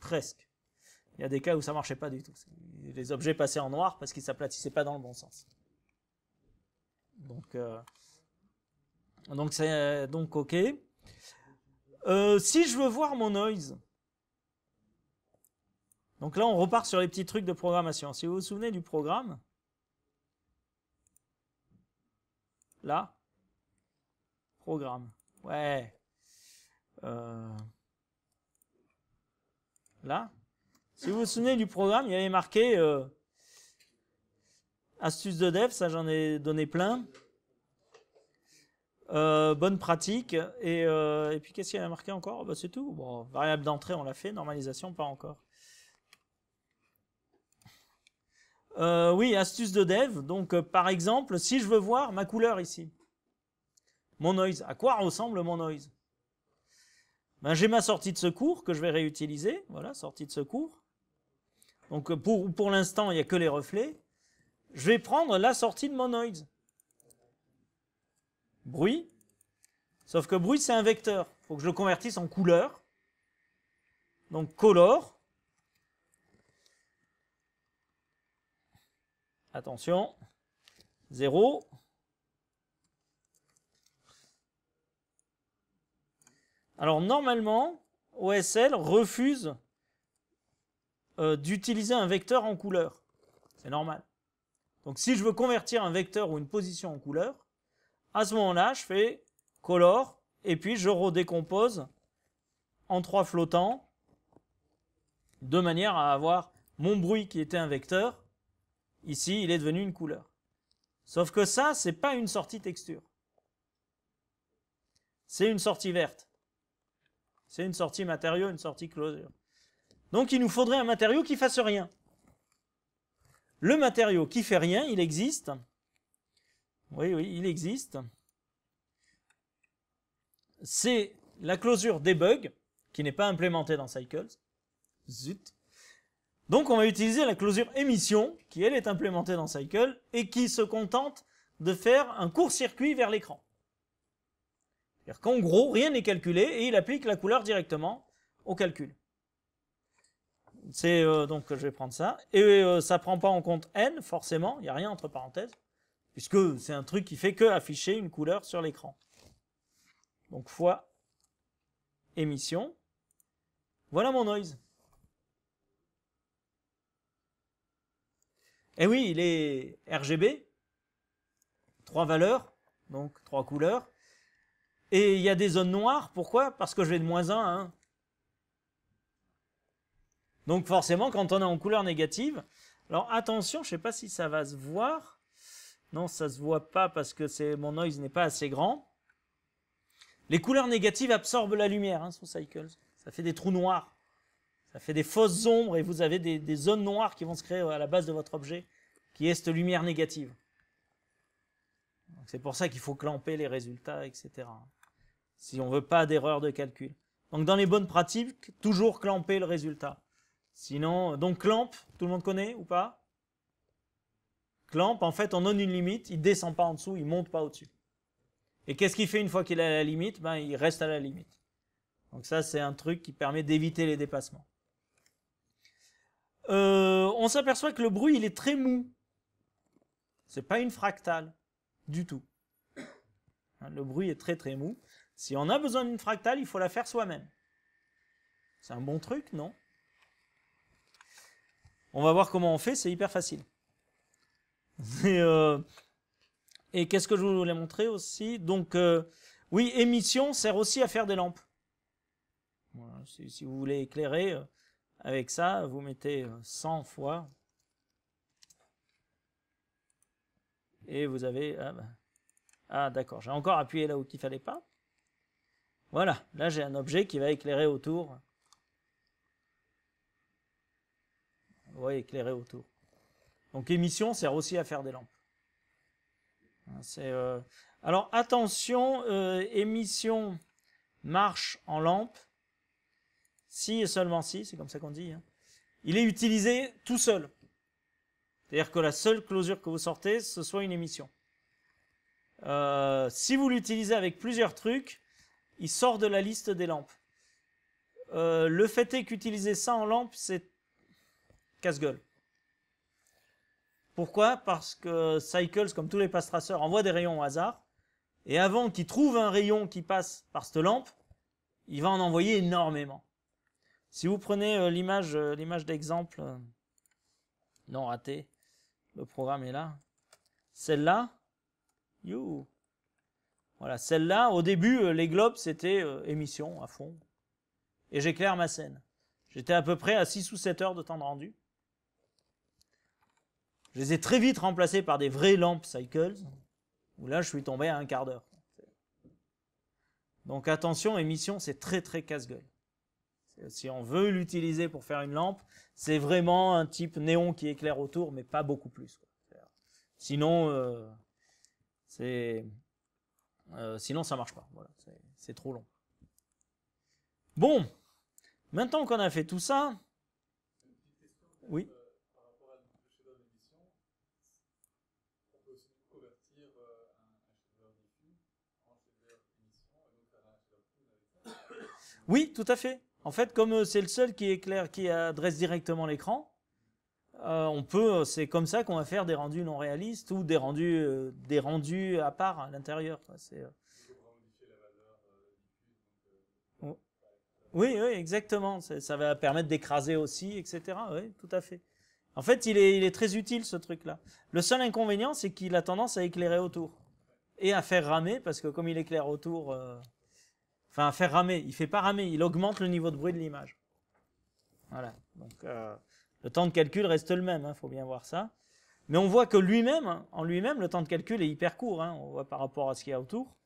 Presque. Il y a des cas où ça marchait pas du tout. Les objets passaient en noir parce qu'ils s'aplatissaient pas dans le bon sens. Donc, euh, donc c'est euh, donc ok. Euh, si je veux voir mon noise, donc là on repart sur les petits trucs de programmation. Si vous vous souvenez du programme, là, programme, ouais. Là, si vous vous souvenez du programme, il y avait marqué euh, astuce de dev, ça j'en ai donné plein. Euh, bonne pratique. Euh, et, puis qu'est-ce qu'il y a marqué encore bah, C'est tout. variable d'entrée, on l'a fait. Normalisation, pas encore. oui, astuce de dev. Donc, par exemple, si je veux voir ma couleur ici, mon noise, à quoi ressemble mon noise ben, j'ai ma sortie de secours que je vais réutiliser. Voilà, sortie de secours. Donc euh, pour, pour l'instant, il n'y a que les reflets. Je vais prendre la sortie de mon Bruit. Sauf que bruit, c'est un vecteur. Il faut que je le convertisse en couleur. Donc color. Attention. 0. Alors normalement, OSL refuse euh, d'utiliser un vecteur en couleur. C'est normal. Donc si je veux convertir un vecteur ou une position en couleur, à ce moment-là, je fais color et puis je redécompose en trois flottants de manière à avoir mon bruit qui était un vecteur. Ici, il est devenu une couleur. Sauf que ça, c'est pas une sortie texture. C'est une sortie verte. C'est une sortie matériau, une sortie closure. Donc il nous faudrait un matériau qui fasse rien. Le matériau qui fait rien, il existe. Oui, oui, il existe. C'est la closure debug, qui n'est pas implémentée dans Cycles. Zut. Donc on va utiliser la closure émission, qui elle est implémentée dans Cycle, et qui se contente de faire un court-circuit vers l'écran. C'est-à-dire qu'en gros, rien n'est calculé et il applique la couleur directement au calcul. C'est euh, donc je vais prendre ça et euh, ça ne prend pas en compte n forcément, il n'y a rien entre parenthèses puisque c'est un truc qui fait que afficher une couleur sur l'écran. Donc fois émission. Voilà mon noise. Et eh oui, il est RGB, trois valeurs, donc trois couleurs. Et il y a des zones noires, pourquoi Parce que je vais de moins 1 à 1. Donc forcément, quand on est en couleur négative, alors attention, je ne sais pas si ça va se voir. Non, ça ne se voit pas parce que mon noise n'est pas assez grand. Les couleurs négatives absorbent la lumière hein, cycle. Cycles. Ça fait des trous noirs. Ça fait des fausses ombres et vous avez des zones noires qui vont se créer à la base de votre objet, qui est cette lumière négative. C'est pour ça qu'il faut clamper les résultats, etc si on veut pas d'erreur de calcul. Donc dans les bonnes pratiques, toujours clamper le résultat. Sinon, donc clamp, tout le monde connaît ou pas Clamp, en fait, on donne une limite, il descend pas en dessous, il monte pas au-dessus. Et qu'est-ce qu'il fait une fois qu'il est à la limite Ben, il reste à la limite. Donc ça, c'est un truc qui permet d'éviter les dépassements. Euh, on s'aperçoit que le bruit, il est très mou. C'est pas une fractale du tout. Le bruit est très très mou. Si on a besoin d'une fractale, il faut la faire soi-même. C'est un bon truc, non On va voir comment on fait, c'est hyper facile. Euh, et, qu'est-ce que je voulais montrer aussi Donc, euh, oui, émission sert aussi à faire des lampes. si, vous voulez éclairer euh, avec ça, vous mettez 100 fois. Et vous avez... Ah, bah, ah d'accord, j'ai encore appuyé là où il ne fallait pas. Voilà, là j'ai un objet qui va éclairer autour. Vous éclairer autour. Donc émission sert aussi à faire des lampes. Hein, euh, alors attention, euh, émission marche en lampe. Si et seulement si, c'est comme ça qu'on dit. Hein. Il est utilisé tout seul. C'est-à-dire que la seule closure que vous sortez, ce soit une émission. Euh, si vous l'utilisez avec plusieurs trucs, il sort de la liste des lampes. Euh, le fait est qu'utiliser ça en lampe, c'est casse-gueule. Pourquoi Parce que Cycles, comme tous les passe traceurs, envoie des rayons au hasard. Et avant qu'il trouve un rayon qui passe par cette lampe, il va en envoyer énormément. Si vous prenez euh, l'image, euh, l'image d'exemple, non raté, le programme est là. Celle-là, you, voilà, celle-là, au début, euh, les globes, c'était euh, émission à fond. Et j'éclaire ma scène. J'étais à peu près à 6 ou 7 heures de temps de rendu. Je les ai très vite remplacés par des vraies lampes Cycles, où là, je suis tombé à un quart d'heure. Donc attention, émission, c'est très très casse-gueule. Si on veut l'utiliser pour faire une lampe, c'est vraiment un type néon qui éclaire autour, mais pas beaucoup plus. Sinon, euh, c'est euh, sinon, ça marche pas. Voilà, c'est trop long. Bon, maintenant qu'on a fait tout ça, oui. Oui, tout à fait. En fait, comme euh, c'est le seul qui clair qui adresse directement l'écran, euh, on peut, euh, c'est comme ça qu'on va faire des rendus non réalistes ou des rendus, euh, des rendus à part à l'intérieur. Oh. Oui, oui, exactement. Ça va permettre d'écraser aussi, etc. Oui, tout à fait. En fait, il est, très utile ce truc-là. Le seul inconvénient, c'est qu'il a tendance à éclairer autour et à faire ramer parce que comme il éclaire autour, enfin à faire ramer, il fait pas ramer, il augmente le niveau de bruit de l'image. Voilà. Donc le temps de calcul reste le même, il hein, faut bien voir ça. Mais on voit que lui-même, hein, en lui-même, le temps de calcul est hyper court, hein. on voit par rapport à ce qu'il y a autour.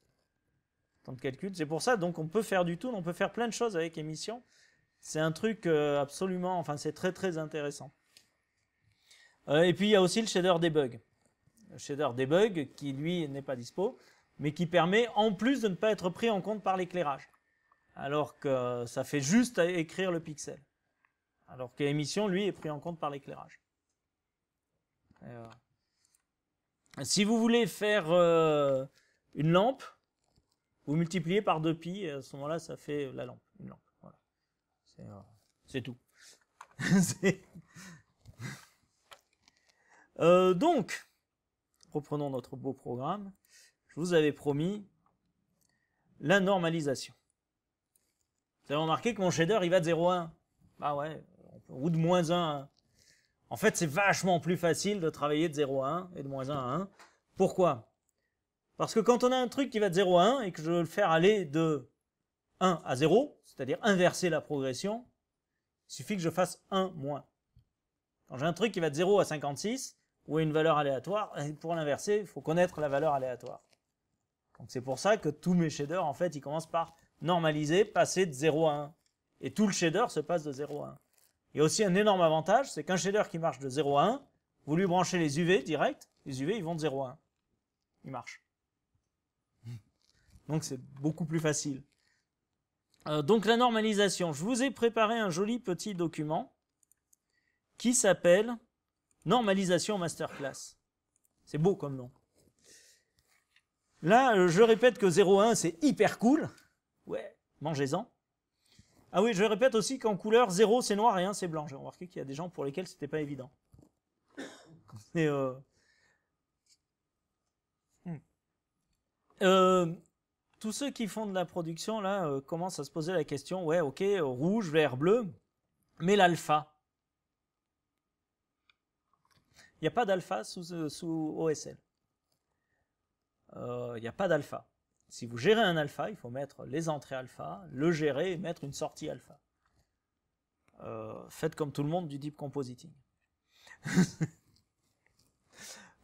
Le temps de calcul, c'est pour ça, donc on peut faire du tout, on peut faire plein de choses avec émission. C'est un truc euh, absolument, enfin c'est très très intéressant. Euh, et puis il y a aussi le shader debug. Le shader debug qui lui n'est pas dispo, mais qui permet en plus de ne pas être pris en compte par l'éclairage. Alors que ça fait juste écrire le pixel alors que l'émission, lui, est pris en compte par l'éclairage. si vous voulez faire euh, une lampe, vous multipliez par 2 pi, et à ce moment-là, ça fait la lampe, euh, C'est tout. Euh, donc, reprenons notre beau programme. Je vous avais promis la normalisation. Vous avez remarqué que mon shader, il va de 0 à 1. Bah ouais, ou de moins 1 à 1. En fait, c'est vachement plus facile de travailler de 0 à 1 et de moins 1 à 1. Pourquoi Parce que quand on a un truc qui va de 0 à 1 et que je veux le faire aller de 1 à 0, c'est-à-dire inverser la progression, il suffit que je fasse 1 moins. Quand j'ai un truc qui va de 0 à 56, ou une valeur aléatoire, eh, pour l'inverser, il faut connaître la valeur aléatoire. Donc c'est pour ça que tous mes shaders, en fait, ils commencent par normaliser, passer de 0 à 1. Et tout le shader se passe de 0 à 1. Il y a aussi un énorme avantage, c'est qu'un shader qui marche de 0 à 1, vous lui branchez les UV direct, les UV ils vont de 0 à 1. Ils marchent. Hmm. Donc c'est beaucoup plus facile. Euh, donc la normalisation, je vous ai préparé un joli petit document qui s'appelle Normalisation Masterclass. C'est beau comme nom. Là, euh, je répète que 0 à 1, c'est hyper cool. Ouais, mangez-en. Ah oui, je répète aussi qu'en couleur, 0 c'est noir et 1 c'est blanc. J'ai remarqué qu'il y a des gens pour lesquels c'était pas évident. Euh, hmm. euh, tous ceux qui font de la production là euh, commencent à se poser la question ouais, ok, rouge, vert, bleu, mais l'alpha. Il n'y a pas d'alpha sous, sous OSL. Il n'y a pas d'alpha. Si vous gérez un alpha, il faut mettre les entrées alpha, le gérer et mettre une sortie alpha. Euh, faites comme tout le monde du deep compositing.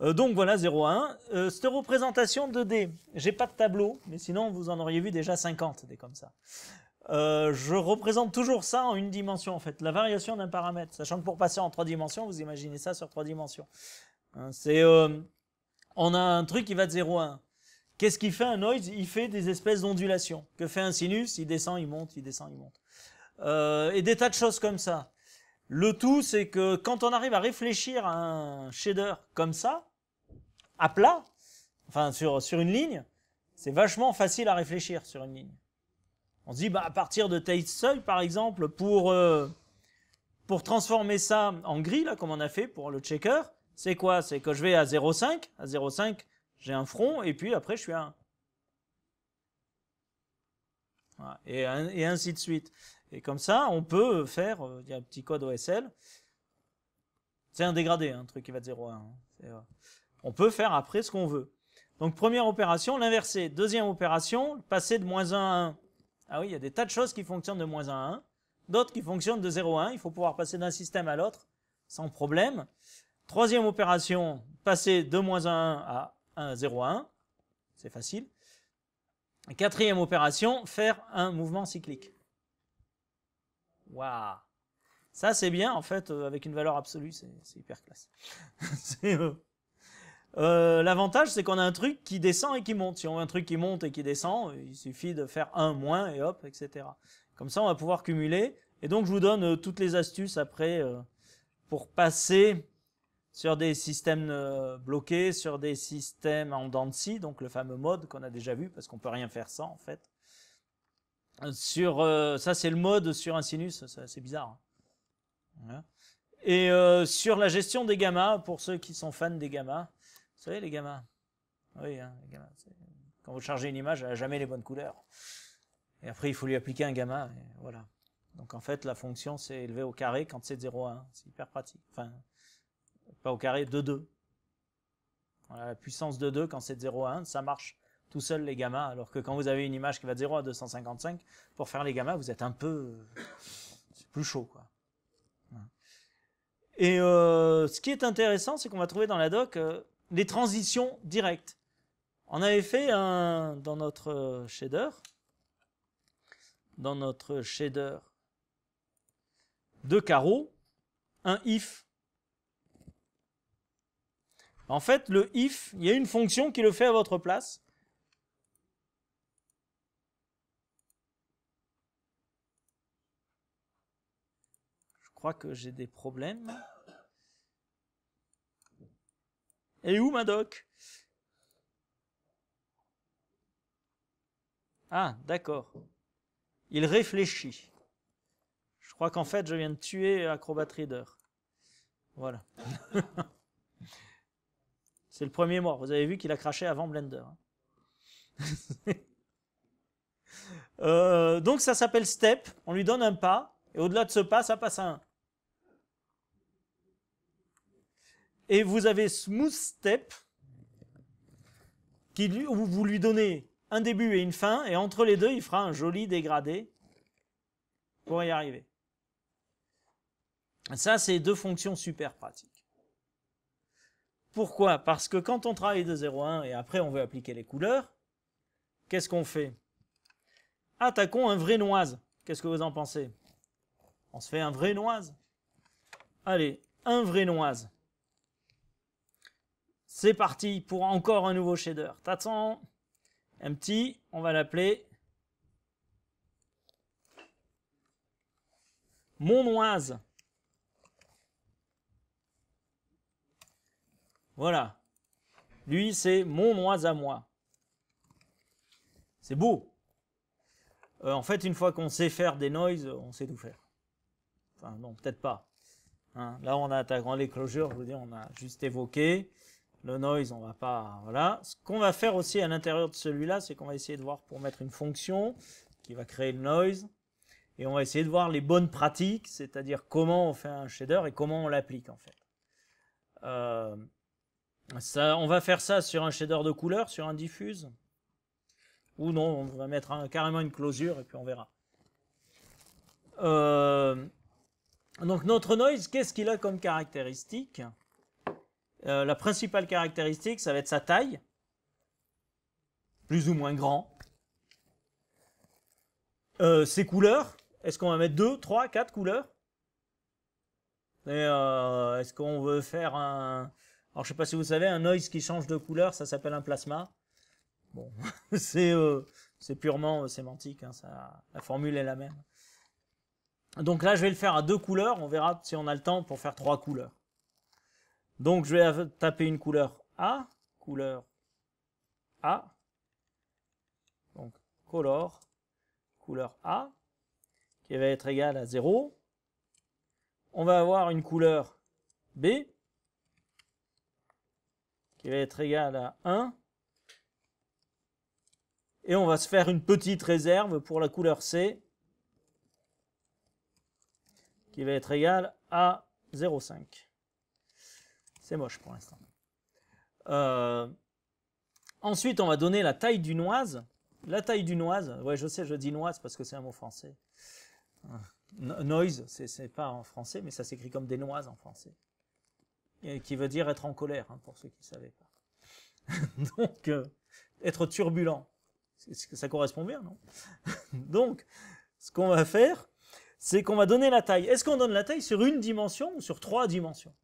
Euh, donc voilà 0,1. Euh, cette représentation de d j'ai pas de tableau, mais sinon vous en auriez vu déjà 50 des comme ça. Euh, je représente toujours ça en une dimension en fait, la variation d'un paramètre, sachant que pour passer en trois dimensions, vous imaginez ça sur trois dimensions. Hein, c'est on a un truc qui va de 0 à 1. Qu'est-ce qui fait un noise Il fait des espèces d'ondulations. Que fait un sinus Il descend, il monte, il descend, il monte. Euh, et des tas de choses comme ça. Le tout, c'est que quand on arrive à réfléchir à un shader comme ça, à plat, enfin sur, sur une ligne, c'est vachement facile à réfléchir sur une ligne. On se dit, bah, à partir de taille seuil, par exemple, pour, euh, pour transformer ça en gris, là, comme on a fait pour le checker, c'est quoi C'est que je vais à 0,5. À 0,5, j'ai un front et puis après je suis un. Voilà. Et, ainsi de suite. Et comme ça, on peut faire, euh, il y a un petit code OSL. C'est un dégradé, hein, un truc qui va de 0 à 1. Hein. Euh, on peut faire après ce qu'on veut. Donc première opération, l'inverser. Deuxième opération, passer de moins 1 à 1. Ah oui, il y a des tas de choses qui fonctionnent de moins 1 à 1. D'autres qui fonctionnent de 0 à 1. Il faut pouvoir passer d'un système à l'autre sans problème. Troisième opération, passer de moins 1 à 1 à 0 1. C'est facile. Quatrième opération, faire un mouvement cyclique. Waouh Ça, c'est bien, en fait, euh, avec une valeur absolue, c'est hyper classe. Euh, euh, l'avantage, c'est qu'on a un truc qui descend et qui monte. Si on a un truc qui monte et qui descend, il suffit de faire un moins et hop, etc. Comme ça, on va pouvoir cumuler. Et donc, je vous donne toutes les astuces après pour passer sur des systèmes euh, bloqués, sur des systèmes en dents donc le fameux mode qu'on a déjà vu, parce qu'on peut rien faire sans en fait. Euh, sur euh, ça c'est le mode sur un sinus, c'est bizarre. Hein. Hein. Et sur la gestion des gammas, pour ceux qui sont fans des gammas, vous savez les gammas, oui, hein, les gammas, quand vous chargez une image, elle n'a jamais les bonnes couleurs. Et après il faut lui appliquer un gamma, voilà. Donc en fait la fonction c'est élevé au carré quand c'est 0-1, c'est hyper pratique. Enfin, pas au carré, de 2. la puissance de 2, quand c'est de 0 à 1, ça marche tout seul les gammas, alors que quand vous avez une image qui va de 0 à 255, pour faire les gammas, vous êtes un peu... c'est plus chaud, quoi. Et euh, ce qui est intéressant, c'est qu'on va trouver dans la doc euh, les transitions directes. On avait fait un, dans notre euh, shader, dans notre shader de carreaux, un if en fait, le if, il y a une fonction qui le fait à votre place. Je crois que j'ai des problèmes. Et où ma doc Ah, d'accord. Il réfléchit. Je crois qu'en fait, je viens de tuer Acrobat Reader. Voilà. C'est le premier mort. Vous avez vu qu'il a craché avant Blender. Hein. Euh, donc ça s'appelle step. On lui donne un pas. Et au-delà de ce pas, ça passe à un. Et vous avez smooth step. Qui vous lui donnez un début et une fin. Et entre les deux, il fera un joli dégradé pour y arriver. Ça, c'est deux fonctions super pratiques. Pourquoi Parce que quand on travaille de 0 à 1 et après on veut appliquer les couleurs, qu'est-ce qu'on fait Attaquons un vrai noise. Qu'est-ce que vous en pensez On se fait un vrai noise. Allez, un vrai noise. C'est parti pour encore un nouveau shader. T'attends un petit, on va l'appeler mon noise. Voilà. Lui, c'est mon noise à moi. C'est beau. Euh, en fait, une fois qu'on sait faire des noises, on sait tout faire. Enfin, non, peut-être pas. Hein, là, on a ta grande éclosure, je vous dis, on a juste évoqué. Le noise, on va pas... Voilà. Ce qu'on va faire aussi à l'intérieur de celui-là, c'est qu'on va essayer de voir pour mettre une fonction qui va créer le noise. Et on va essayer de voir les bonnes pratiques, c'est-à-dire comment on fait un shader et comment on l'applique, en fait. Euh, on va faire ça sur un shader de couleur, sur un diffuse Ou non, on va mettre un, carrément une closure et puis on verra. Euh, donc notre noise, qu'est-ce qu'il a comme caractéristique euh, La principale caractéristique, ça va être sa taille. Plus ou moins grand. Euh, ses couleurs. Est-ce qu'on va mettre deux, trois, quatre couleurs Est-ce qu'on veut faire un... Alors, je ne sais pas si vous savez, un noise qui change de couleur, ça s'appelle un plasma. Bon, euh, c'est purement euh, sémantique, hein, la formule est la même. Donc là, je vais le faire à deux couleurs, on verra si on a le temps pour faire trois couleurs. Donc, je vais taper une couleur A, couleur A, donc color, couleur A, qui va être égale à 0. On va avoir une couleur B, qui va être égal à 1. Et on va se faire une petite réserve pour la couleur C, qui va être égale à 0,5. C'est moche pour l'instant. Euh, ensuite, on va donner la taille du noise. La taille du noise, ouais, je sais, je dis noise parce que c'est un mot français. Euh, noise, c'est pas en français, mais ça s'écrit comme des noises en français qui veut dire être en colère, hein, pour ceux qui ne savaient pas. Donc, euh, être turbulent, ça correspond bien, non Donc, ce qu'on va faire, c'est qu'on va donner la taille. Est-ce qu'on donne la taille sur une dimension ou sur trois dimensions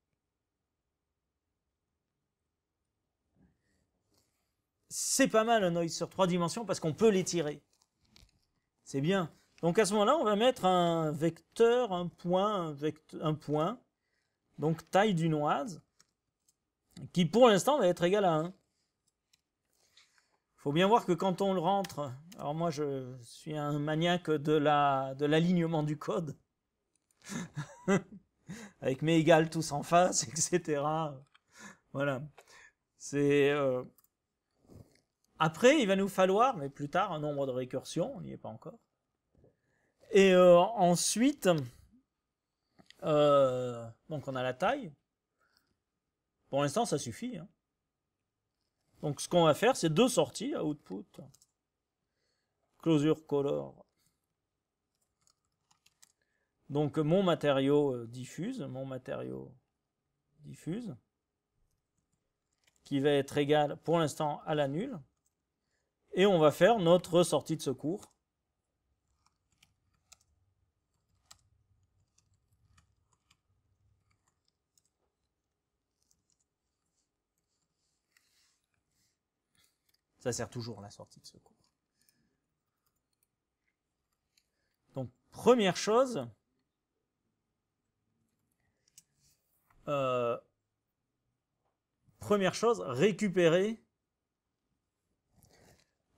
C'est pas mal un noise sur trois dimensions parce qu'on peut l'étirer. C'est bien. Donc à ce moment-là, on va mettre un vecteur, un point, un point, donc taille d'une oise, qui pour l'instant va être égale à 1. faut bien voir que quand on le rentre, alors moi je suis un maniaque de l'alignement la, de du code, avec mes égales tous en face, etc. Voilà. C'est euh, Après, il va nous falloir, mais plus tard, un nombre de récursions, on n'y est pas encore. Et euh, ensuite, euh, donc on a la taille. Pour l'instant, ça suffit. Hein. Donc ce qu'on va faire, c'est deux sorties à output. Closure color. Donc mon matériau euh, diffuse, mon matériau diffuse, qui va être égal pour l'instant à la nulle. Et on va faire notre sortie de secours Ça sert toujours à la sortie de secours. Donc, première chose, euh, première chose, récupérer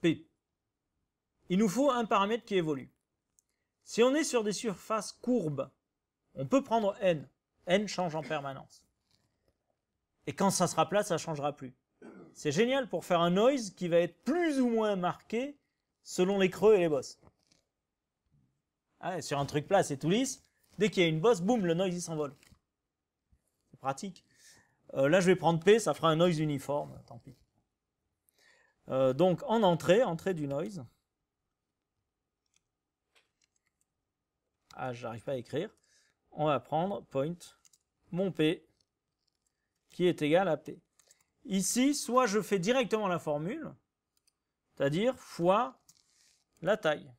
P. Il nous faut un paramètre qui évolue. Si on est sur des surfaces courbes, on peut prendre N. N change en permanence. Et quand ça sera plat, ça ne changera plus. C'est génial pour faire un noise qui va être plus ou moins marqué selon les creux et les bosses. Ah, sur un truc plat, c'est tout lisse. Dès qu'il y a une bosse, boum, le noise il s'envole. C'est pratique. Euh, là, je vais prendre P, ça fera un noise uniforme, tant pis. Euh, donc, en entrée, entrée du noise. Ah, j'arrive pas à écrire. On va prendre point mon P qui est égal à P. Ici, soit je fais directement la formule, c'est-à-dire fois la taille.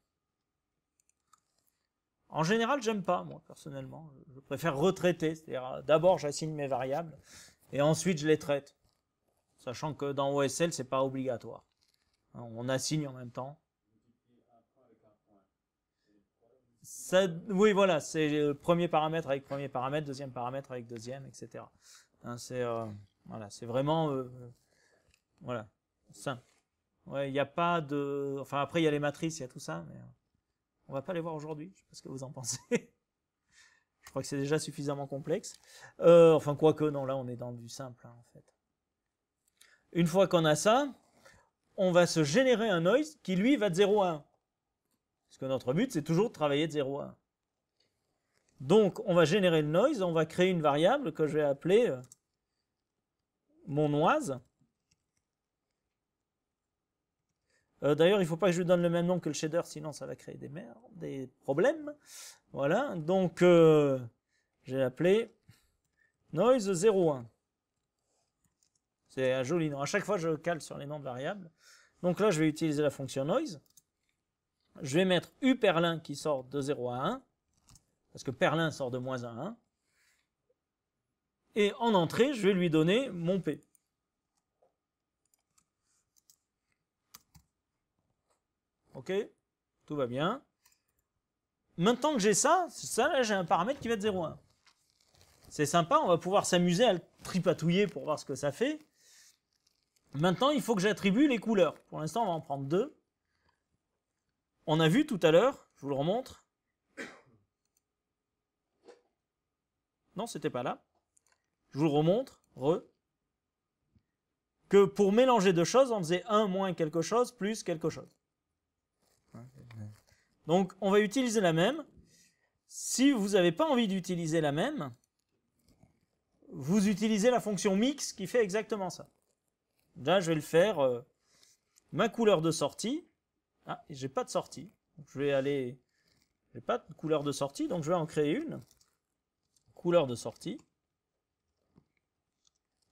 En général, j'aime pas, moi, personnellement. Je préfère retraiter, c'est-à-dire euh, d'abord j'assigne mes variables, et ensuite je les traite. Sachant que dans OSL, c'est pas obligatoire. Hein, on assigne en même temps. oui, voilà, c'est le premier paramètre avec premier paramètre, deuxième paramètre avec deuxième, etc. Hein, c'est... Euh, voilà, c'est vraiment euh, voilà simple. il n'y a pas de. Enfin après il y a les matrices, il y a tout ça, mais euh, on va pas les voir aujourd'hui. Je sais pas ce que vous en pensez. Je crois que c'est déjà suffisamment complexe. Enfin, euh, enfin quoique non, là on est dans du simple hein, en fait. Une fois qu'on a ça, on va se générer un noise qui lui va de 0 à 1. Parce que notre but c'est toujours de travailler de 0 à 1. Donc on va générer le noise, on va créer une variable que je vais appeler mon Euh, D'ailleurs, il ne faut pas que je lui donne le même nom que le shader, sinon ça va créer des merdes, des problèmes. Voilà, donc euh, j'ai appelé noise 01. C'est un joli nom. À chaque fois, je cale sur les noms de variables. Donc là, je vais utiliser la fonction noise. Je vais mettre u perlin qui sort de 0 à 1, parce que perlin sort de moins à 1 et en entrée, je vais lui donner mon P. Ok Tout va bien. Maintenant que j'ai ça, ça là j'ai un paramètre qui va être 0,1. C'est sympa, on va pouvoir s'amuser à le tripatouiller pour voir ce que ça fait. Maintenant, il faut que j'attribue les couleurs. Pour l'instant, on va en prendre deux. On a vu tout à l'heure, je vous le remontre. Non, c'était pas là. Je vous remontre, re. Que pour mélanger deux choses, on faisait un moins quelque chose plus quelque chose. Donc on va utiliser la même. Si vous n'avez pas envie d'utiliser la même, vous utilisez la fonction mix qui fait exactement ça. Là, je vais le faire euh, ma couleur de sortie. Ah, j'ai pas de sortie. je vais aller j'ai pas de couleur de sortie, donc je vais en créer une. Couleur de sortie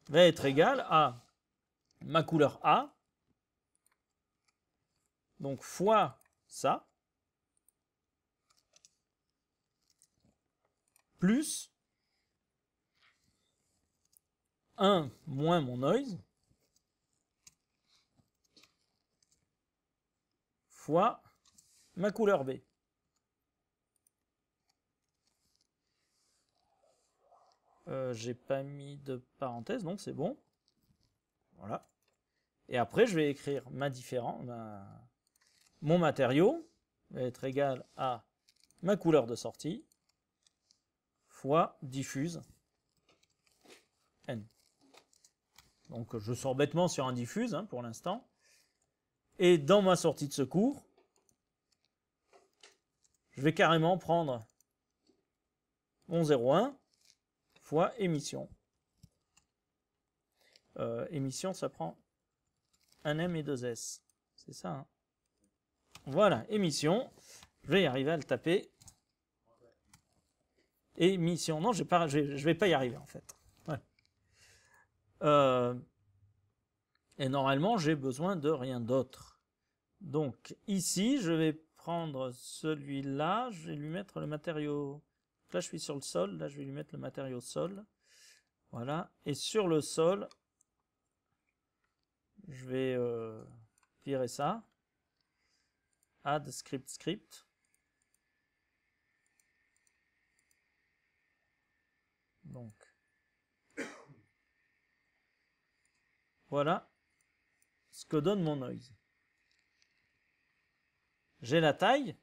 va être égal à ma couleur A, donc fois ça, plus 1 moins mon noise, fois ma couleur B. Euh, j'ai pas mis de parenthèse, donc c'est bon. Voilà. Et après, je vais écrire ma différence, mon matériau va être égal à ma couleur de sortie fois diffuse n. Donc je sors bêtement sur un diffuse hein, pour l'instant. Et dans ma sortie de secours, je vais carrément prendre mon 0,1 fois émission. Euh, émission, ça prend un M et deux S. C'est ça. Hein. voilà, émission. Je vais y arriver à le taper. Émission. Non, je ne vais, pas y arriver en fait. Euh, et normalement, j'ai besoin de rien d'autre. Donc ici, je vais prendre celui-là. Je vais lui mettre le matériau Là, je suis sur le sol. Là, je vais lui mettre le matériau sol. Voilà. Et sur le sol, je vais euh, virer ça. Add script script. Donc. Voilà ce que donne mon noise. J'ai la taille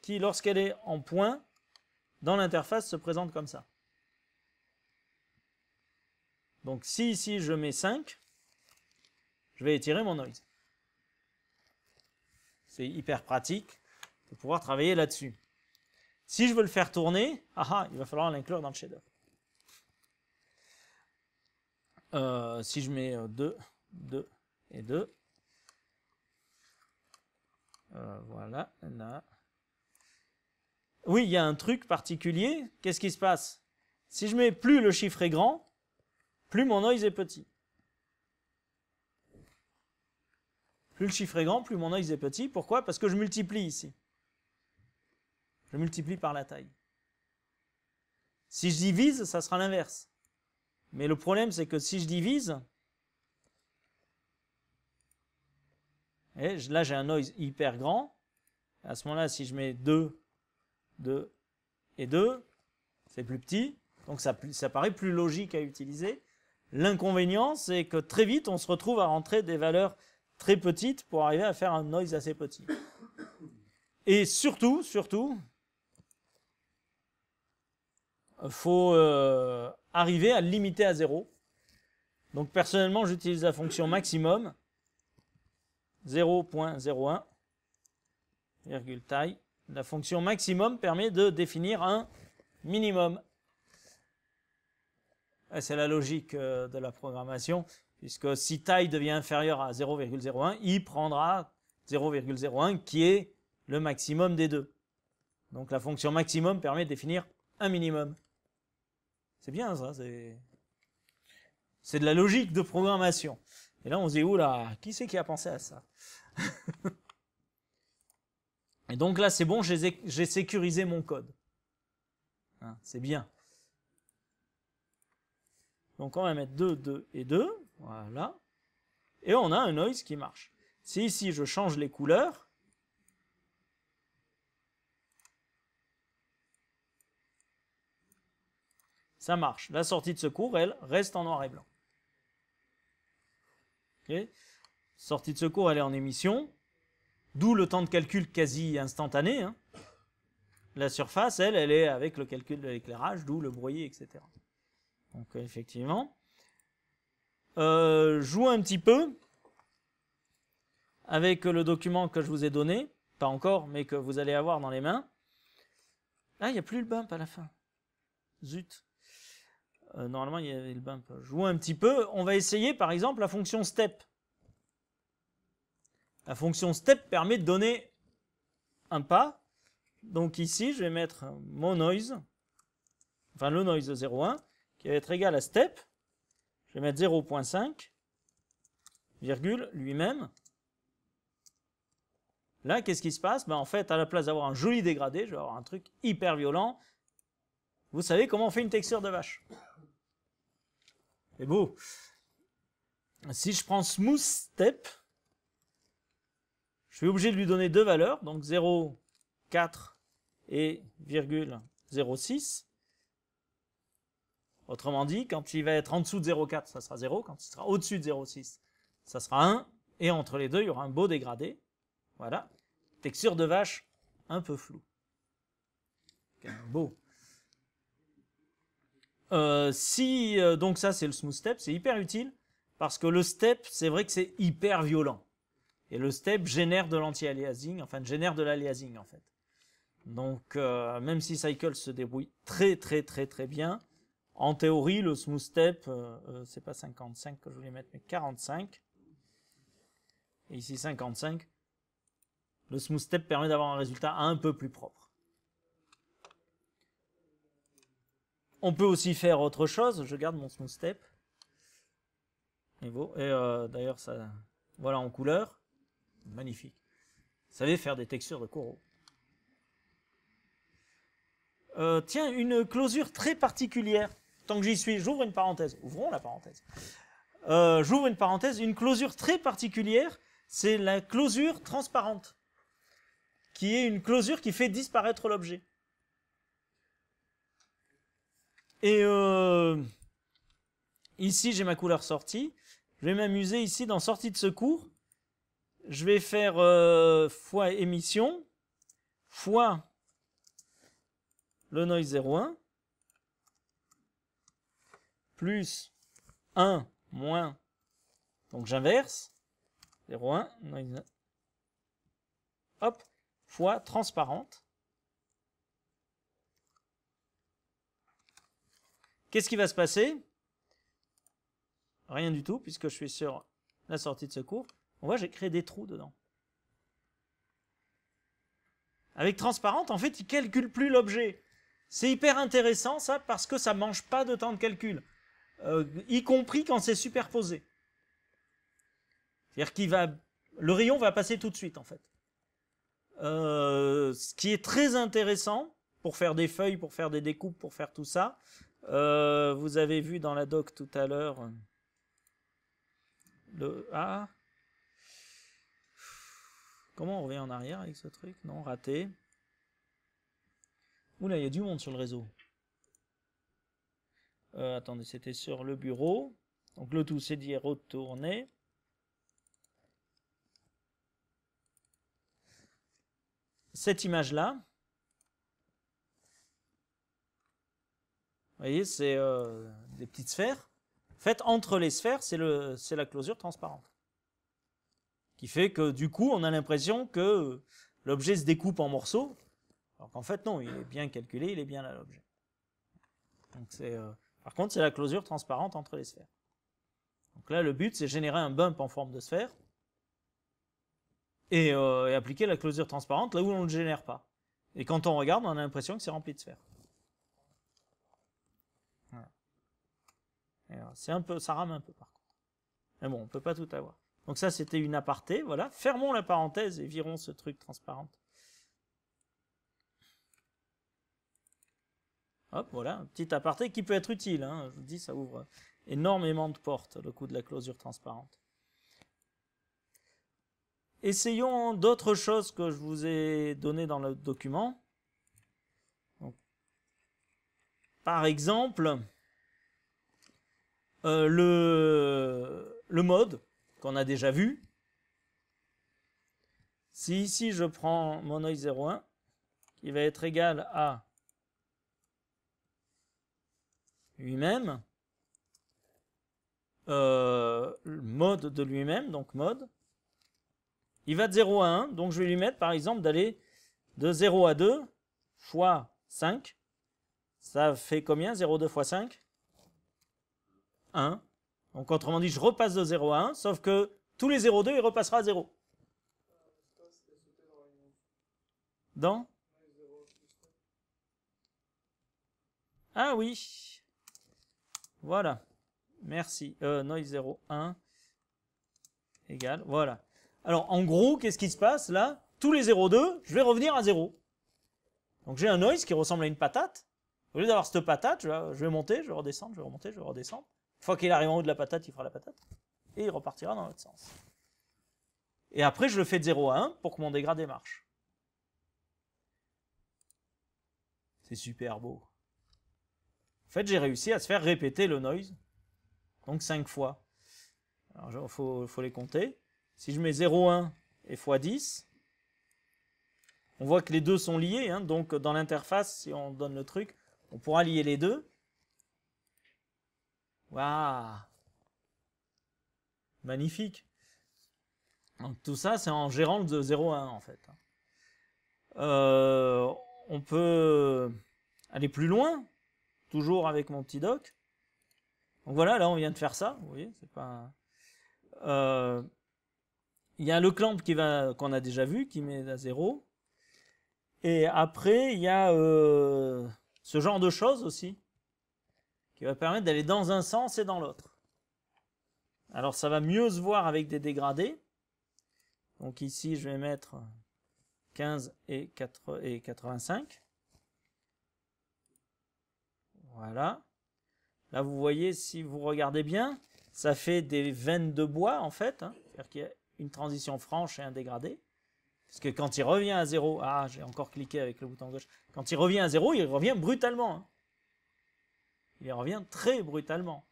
qui, lorsqu'elle est en point, dans l'interface se présente comme ça. Donc si ici je mets 5, je vais étirer mon noise. C'est hyper pratique de pouvoir travailler là-dessus. Si je veux le faire tourner, aha, ah, il va falloir l'inclure dans le shader. Euh, si je mets 2, euh, 2 et 2, euh, voilà, là, oui, il y a un truc particulier, qu'est-ce qui se passe Si je mets plus le chiffre est grand, plus mon noise est petit. Plus le chiffre est grand, plus mon noise est petit. Pourquoi Parce que je multiplie ici. Je multiplie par la taille. Si je divise, ça sera l'inverse. Mais le problème, c'est que si je divise, et eh, là j'ai un noise hyper grand, à ce moment-là, si je mets 2 2 et 2, c'est plus petit, donc ça, ça paraît plus logique à utiliser. L'inconvénient, c'est que très vite, on se retrouve à rentrer des valeurs très petites pour arriver à faire un noise assez petit. Et surtout, surtout, faut euh, arriver à limiter à zéro. Donc personnellement, j'utilise la fonction maximum 0.01, virgule taille. La fonction maximum permet de définir un minimum. C'est la logique euh, de la programmation, puisque si taille devient inférieure à 0,01, il prendra 0,01 qui est le maximum des deux. Donc la fonction maximum permet de définir un minimum. C'est bien ça, c'est... C'est de la logique de programmation. Et là on se dit, oula, qui c'est qui a pensé à ça Et donc là, c'est bon, j'ai sécurisé mon code. Hein, c'est bien. Donc on va mettre 2, 2 et 2. Voilà. Et on a un noise qui marche. Si ici je change les couleurs, ça marche. La sortie de secours, elle, reste en noir et blanc. Sortie de secours, elle est en émission. D'où le temps de calcul quasi instantané. Hein. La surface, elle, elle est avec le calcul de l'éclairage, d'où le broyer, etc. Donc effectivement, euh, joue un petit peu avec le document que je vous ai donné, pas encore, mais que vous allez avoir dans les mains. Ah, il n'y a plus le bump à la fin. Zut. Euh, normalement, il y avait le bump. Joue un petit peu. On va essayer, par exemple, la fonction step. La fonction step permet de donner un pas. Donc ici, je vais mettre mon noise, enfin le noise 0,1, qui va être égal à step. Je vais mettre 0.5, virgule, lui-même. Là, qu'est-ce qui se passe ben, En fait, à la place d'avoir un joli dégradé, je vais avoir un truc hyper violent. Vous savez comment on fait une texture de vache C'est beau. Si je prends Smooth Step, je suis obligé de lui donner deux valeurs, donc 4 et 0,6. Autrement dit, quand il va être en dessous de 0,4, ça sera 0. Quand il sera au-dessus de 0,6, ça sera 1. Et entre les deux, il y aura un beau dégradé. Voilà. Texture de vache un peu floue. Beau. Euh, si euh, donc ça c'est le smooth step, c'est hyper utile parce que le step, c'est vrai que c'est hyper violent. Et le step génère de l'anti-aliasing, enfin génère de l'aliasing en fait. Donc euh, même si Cycle se débrouille très très très très bien, en théorie le smooth step, euh, euh, c'est pas 55 que je voulais mettre, mais 45. Et ici 55. Le smooth step permet d'avoir un résultat un peu plus propre. On peut aussi faire autre chose, je garde mon smooth step. Et, d'ailleurs ça, voilà en couleur magnifique. Vous savez faire des textures de coraux. Euh, tiens, une closure très particulière. Tant que j'y suis, j'ouvre une parenthèse. Ouvrons la parenthèse. Euh, j'ouvre une parenthèse. Une closure très particulière, c'est la closure transparente, qui est une closure qui fait disparaître l'objet. Et euh, ici, j'ai ma couleur sortie. Je vais m'amuser ici dans sortie de secours je vais faire euh, fois émission, fois le noise 01, plus 1 moins, donc j'inverse, 01, noise, hop, fois transparente. Qu'est-ce qui va se passer Rien du tout, puisque je suis sur la sortie de secours. On voit, j'ai créé des trous dedans. Avec transparente, en fait, il ne calcule plus l'objet. C'est hyper intéressant ça parce que ça ne mange pas de temps de calcul, euh, y compris quand c'est superposé. C'est-à-dire qu'il va, le rayon va passer tout de suite en fait. Euh, ce qui est très intéressant pour faire des feuilles, pour faire des découpes, pour faire tout ça. Euh, vous avez vu dans la doc tout à l'heure le A... Comment on revient en arrière avec ce truc Non, raté. Oula, il y a du monde sur le réseau. Euh, attendez, c'était sur le bureau. Donc le tout, c'est d'y retourner. Cette image-là, vous voyez, c'est euh, des petites sphères. Faites fait, entre les sphères, c'est la closure transparente qui fait que du coup on a l'impression que l'objet se découpe en morceaux, alors qu'en fait non, il est bien calculé, il est bien là l'objet. Donc c'est, euh, par contre c'est la closure transparente entre les sphères. Donc là le but c'est générer un bump en forme de sphère euh, et, appliquer la closure transparente là où on ne le génère pas. Et quand on regarde, on a l'impression que c'est rempli de sphères. Euh, c'est un peu, ça rame un peu par contre. Mais bon, on peut pas tout avoir. Donc ça, c'était une aparté, voilà. Fermons la parenthèse et virons ce truc transparent. Hop, voilà, un petit aparté qui peut être utile. Hein. Je vous dis, ça ouvre énormément de portes, le coup de la closure transparente. Essayons d'autres choses que je vous ai données dans le document. par exemple, euh, le mode qu'on a déjà vu. Si ici je prends mon oeil 01, qui va être égal à lui-même, euh, mode de lui-même, donc mode, il va de 0 à 1, donc je vais lui mettre par exemple d'aller de 0 à 2 fois 5, ça fait combien 0,2 fois 5 1. Donc autrement dit, je repasse de 0 à 1, sauf que tous les 0,2, il repassera à 0. Dans Ah oui Voilà. Merci. Euh, noise 0,1 égale, voilà. Alors en gros, qu'est-ce qui se passe là Tous les 0,2, je vais revenir à 0. Donc j'ai un noise qui ressemble à une patate. Au lieu d'avoir cette patate, je vais monter, je vais redescendre, je vais remonter, je vais redescendre. Une fois qu'il arrive en haut de la patate, il fera la patate. Et il repartira dans l'autre sens. Et après, je le fais de 0 à 1 pour que mon dégradé marche. C'est super beau. En fait, j'ai réussi à se faire répéter le noise. Donc 5 fois. Alors, il faut, les compter. Si je mets 0,1 et x10, on voit que les deux sont liés. Hein. donc, dans l'interface, si on donne le truc, on pourra lier les deux. Waouh Magnifique. Donc tout ça, c'est en gérant le 0 1 en fait. Euh, on peut aller plus loin, toujours avec mon petit doc. Donc voilà, là on vient de faire ça, vous voyez, c'est pas. Euh, il y a le clamp va, qu'on a déjà vu, qui met à 0. Et après, il y a euh, ce genre de choses aussi qui va permettre d'aller dans un sens et dans l'autre. Alors ça va mieux se voir avec des dégradés. Donc ici, je vais mettre 15 et, 4 et 85. Voilà. Là, vous voyez, si vous regardez bien, ça fait des veines de bois, en fait. Hein. C'est-à-dire qu'il y a une transition franche et un dégradé. Parce que quand il revient à zéro, ah, j'ai encore cliqué avec le bouton gauche. Quand il revient à zéro, il revient brutalement. Hein. Il revient très brutalement.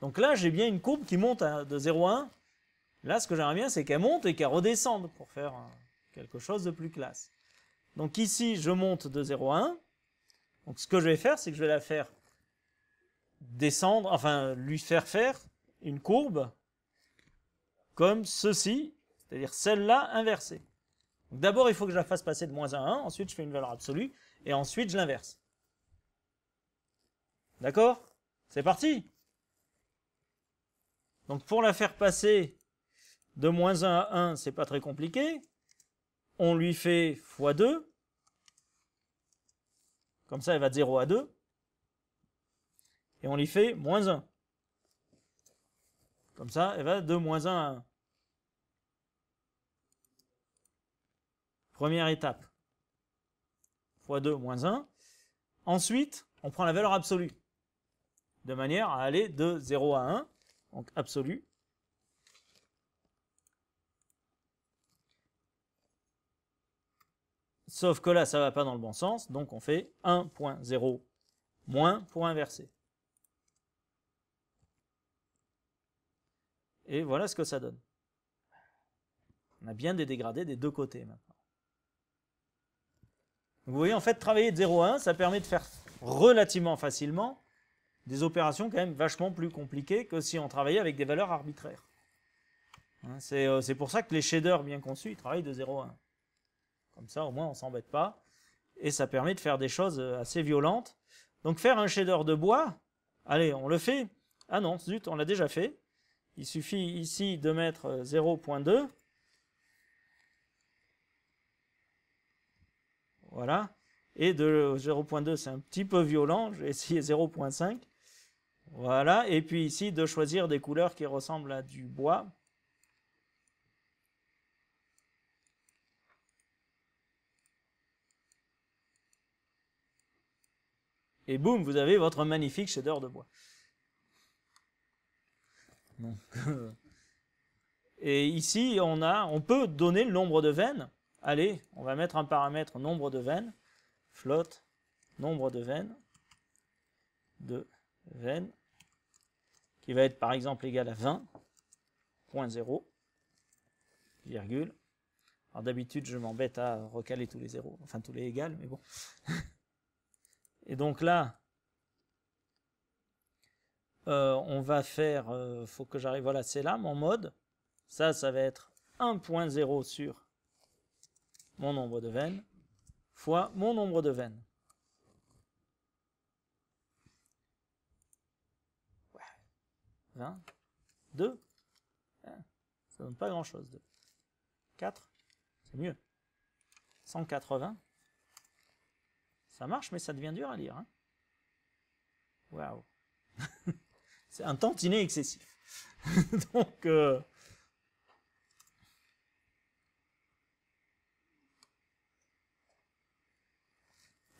Donc là, j'ai bien une courbe qui monte de 0 à 1. Là, ce que j'aimerais bien, c'est qu'elle monte et qu'elle redescende pour faire euh, quelque chose de plus classe. Donc ici, je monte de 0 à 1. Donc ce que je vais faire, c'est que je vais la faire descendre, enfin lui faire faire une courbe comme ceci, c'est-à-dire celle-là inversée. D'abord, il faut que je la fasse passer de moins à 1, ensuite je fais une valeur absolue, et ensuite je l'inverse. D'accord C'est parti Donc pour la faire passer de moins 1 à 1, c'est pas très compliqué. On lui fait x2. Comme ça, elle va de 0 à 2. Et on lui fait moins 1. Comme ça, elle va de moins 1 à 1. Première étape. x2, moins 1. Ensuite, on prend la valeur absolue de manière à aller de 0 à 1, donc absolu. Sauf que là, ça ne va pas dans le bon sens, donc on fait 1.0 moins pour inverser. Et voilà ce que ça donne. On a bien des dégradés des deux côtés maintenant. vous voyez, en fait, travailler de 0 à 1, ça permet de faire relativement facilement des opérations quand même vachement plus compliquées que si on travaillait avec des valeurs arbitraires. Hein, euh, c'est pour ça que les shaders bien conçus, ils travaillent de 0 à 1. Comme ça, au moins, on s'embête pas. Et ça permet de faire des choses euh, assez violentes. Donc faire un shader de bois, allez, on le fait. Ah non, zut, on l'a déjà fait. Il suffit ici de mettre 0.2. Euh, voilà. Et de 0.2, c'est un petit peu violent. vais essayer 0.5. Voilà, et puis ici de choisir des couleurs qui ressemblent à du bois. Et boum, vous avez votre magnifique shader de bois. et ici, on, a, on peut donner le nombre de veines. Allez, on va mettre un paramètre nombre de veines. Flotte, nombre de veines. De veines qui va être par exemple égal à 20.0, virgule. Alors d'habitude, je m'embête à recaler tous les zéros, enfin tous les égales, mais bon. Et donc là, euh, on va faire, il euh, faut que j'arrive, voilà, c'est là, mon mode. Ça, ça va être 1.0 sur mon nombre de veines fois mon nombre de veines. 20, 2, ça donne pas grand chose, 2. 4, c'est mieux. 180, ça marche, mais ça devient dur à lire. Hein. Waouh. c'est un tantinet excessif. Donc, euh,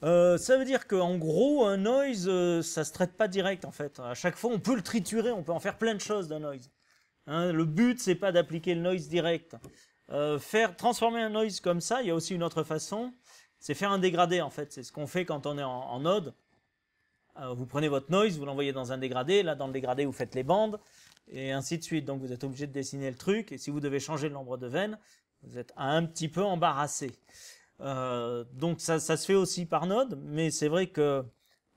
Euh, ça veut dire qu'en gros, un noise, euh, ça se traite pas direct en fait. À chaque fois, on peut le triturer, on peut en faire plein de choses d'un noise. Hein, le but, c'est pas d'appliquer le noise direct. Euh, faire transformer un noise comme ça, il y a aussi une autre façon, c'est faire un dégradé en fait. C'est ce qu'on fait quand on est en, en node. vous prenez votre noise, vous l'envoyez dans un dégradé. Là, dans le dégradé, vous faites les bandes et ainsi de suite. Donc, vous êtes obligé de dessiner le truc. Et si vous devez changer le nombre de veines, vous êtes un petit peu embarrassé. Euh, donc ça, se fait aussi par node, mais c'est vrai que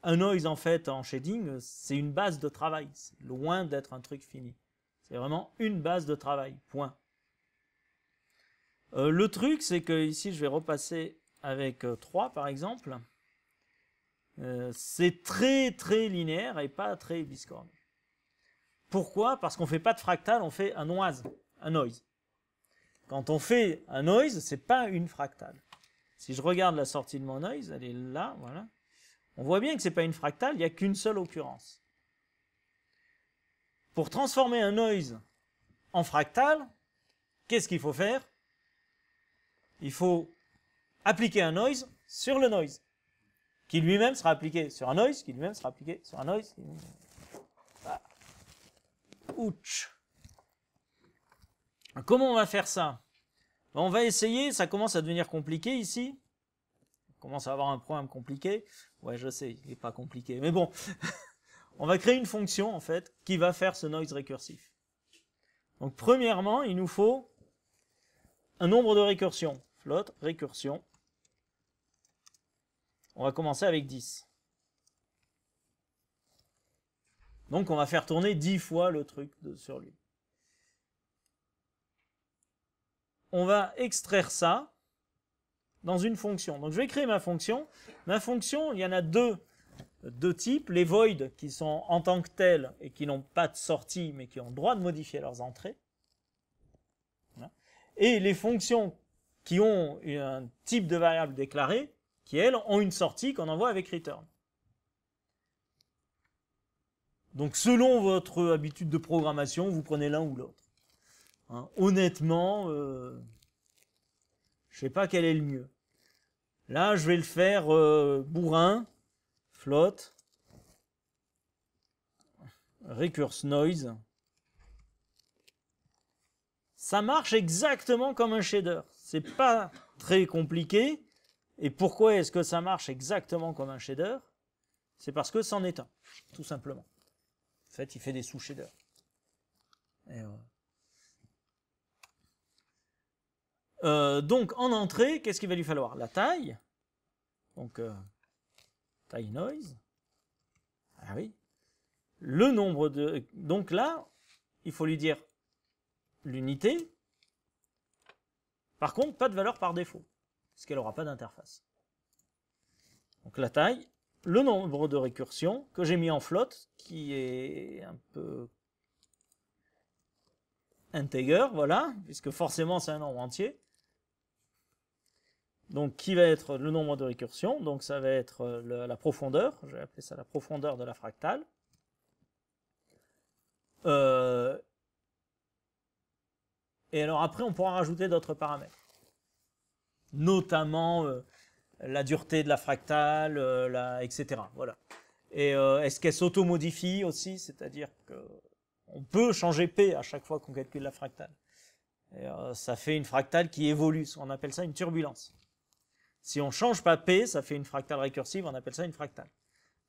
un noise en fait en shading, c'est une base de travail. loin d'être un truc fini. C'est vraiment une base de travail. Point. Euh, le truc, c'est que ici, je vais repasser avec 3 euh, par exemple. c'est très très linéaire et pas très biscorne Pourquoi Parce qu'on fait pas de fractal, on fait un noise, un noise. Quand on fait un noise, c'est pas une fractale. Si je regarde la sortie de mon noise, elle est là, voilà. On voit bien que ce n'est pas une fractale, il n'y a qu'une seule occurrence. Pour transformer un noise en fractale, qu'est-ce qu'il faut faire Il faut appliquer un noise sur le noise, qui lui-même sera appliqué sur un noise, qui lui-même sera appliqué sur un noise. Ah. Ouch. Comment on va faire ça on va essayer, ça commence à devenir compliqué ici. On commence à avoir un problème compliqué. Ouais, je sais, il n'est pas compliqué, mais bon. on va créer une fonction, en fait, qui va faire ce noise récursif. Donc, premièrement, il nous faut un nombre de récursions. Flotte, récursion. On va commencer avec 10. Donc, on va faire tourner 10 fois le truc sur lui. on va extraire ça dans une fonction. Donc je vais créer ma fonction. Ma fonction, il y en a deux, deux types. Les voids qui sont en tant que tels et qui n'ont pas de sortie mais qui ont le droit de modifier leurs entrées. Et les fonctions qui ont un type de variable déclarée qui, elles, ont une sortie qu'on envoie avec return. Donc selon votre habitude de programmation, vous prenez l'un ou l'autre. Hein, honnêtement, euh, je sais pas quel est le mieux. Là, je vais le faire euh, bourrin, flotte, recurse noise. Ça marche exactement comme un shader. C'est pas très compliqué. Et pourquoi est-ce que ça marche exactement comme un shader C'est parce que c'en est un, tout simplement. En fait, il fait des sous-shaders. Et Euh, donc en entrée, qu'est-ce qu'il va lui falloir La taille. Donc euh, taille noise. Ah oui. Le nombre de... Donc là, il faut lui dire l'unité. Par contre, pas de valeur par défaut, parce qu'elle n'aura pas d'interface. Donc la taille, le nombre de récursions que j'ai mis en flotte, qui est un peu integer, voilà, puisque forcément c'est un nombre entier. Donc, qui va être le nombre de récursions Donc, ça va être euh, la profondeur. Je vais appeler ça la profondeur de la fractale. Euh, et alors après, on pourra rajouter d'autres paramètres. Notamment euh, la dureté de la fractale, etc. Voilà. Et est-ce qu'elle s'auto-modifie aussi C'est-à-dire que on peut changer P à chaque fois qu'on calcule la fractale. ça fait une fractale qui évolue. On appelle ça une turbulence. Si on ne change pas P, ça fait une fractale récursive, on appelle ça une fractale.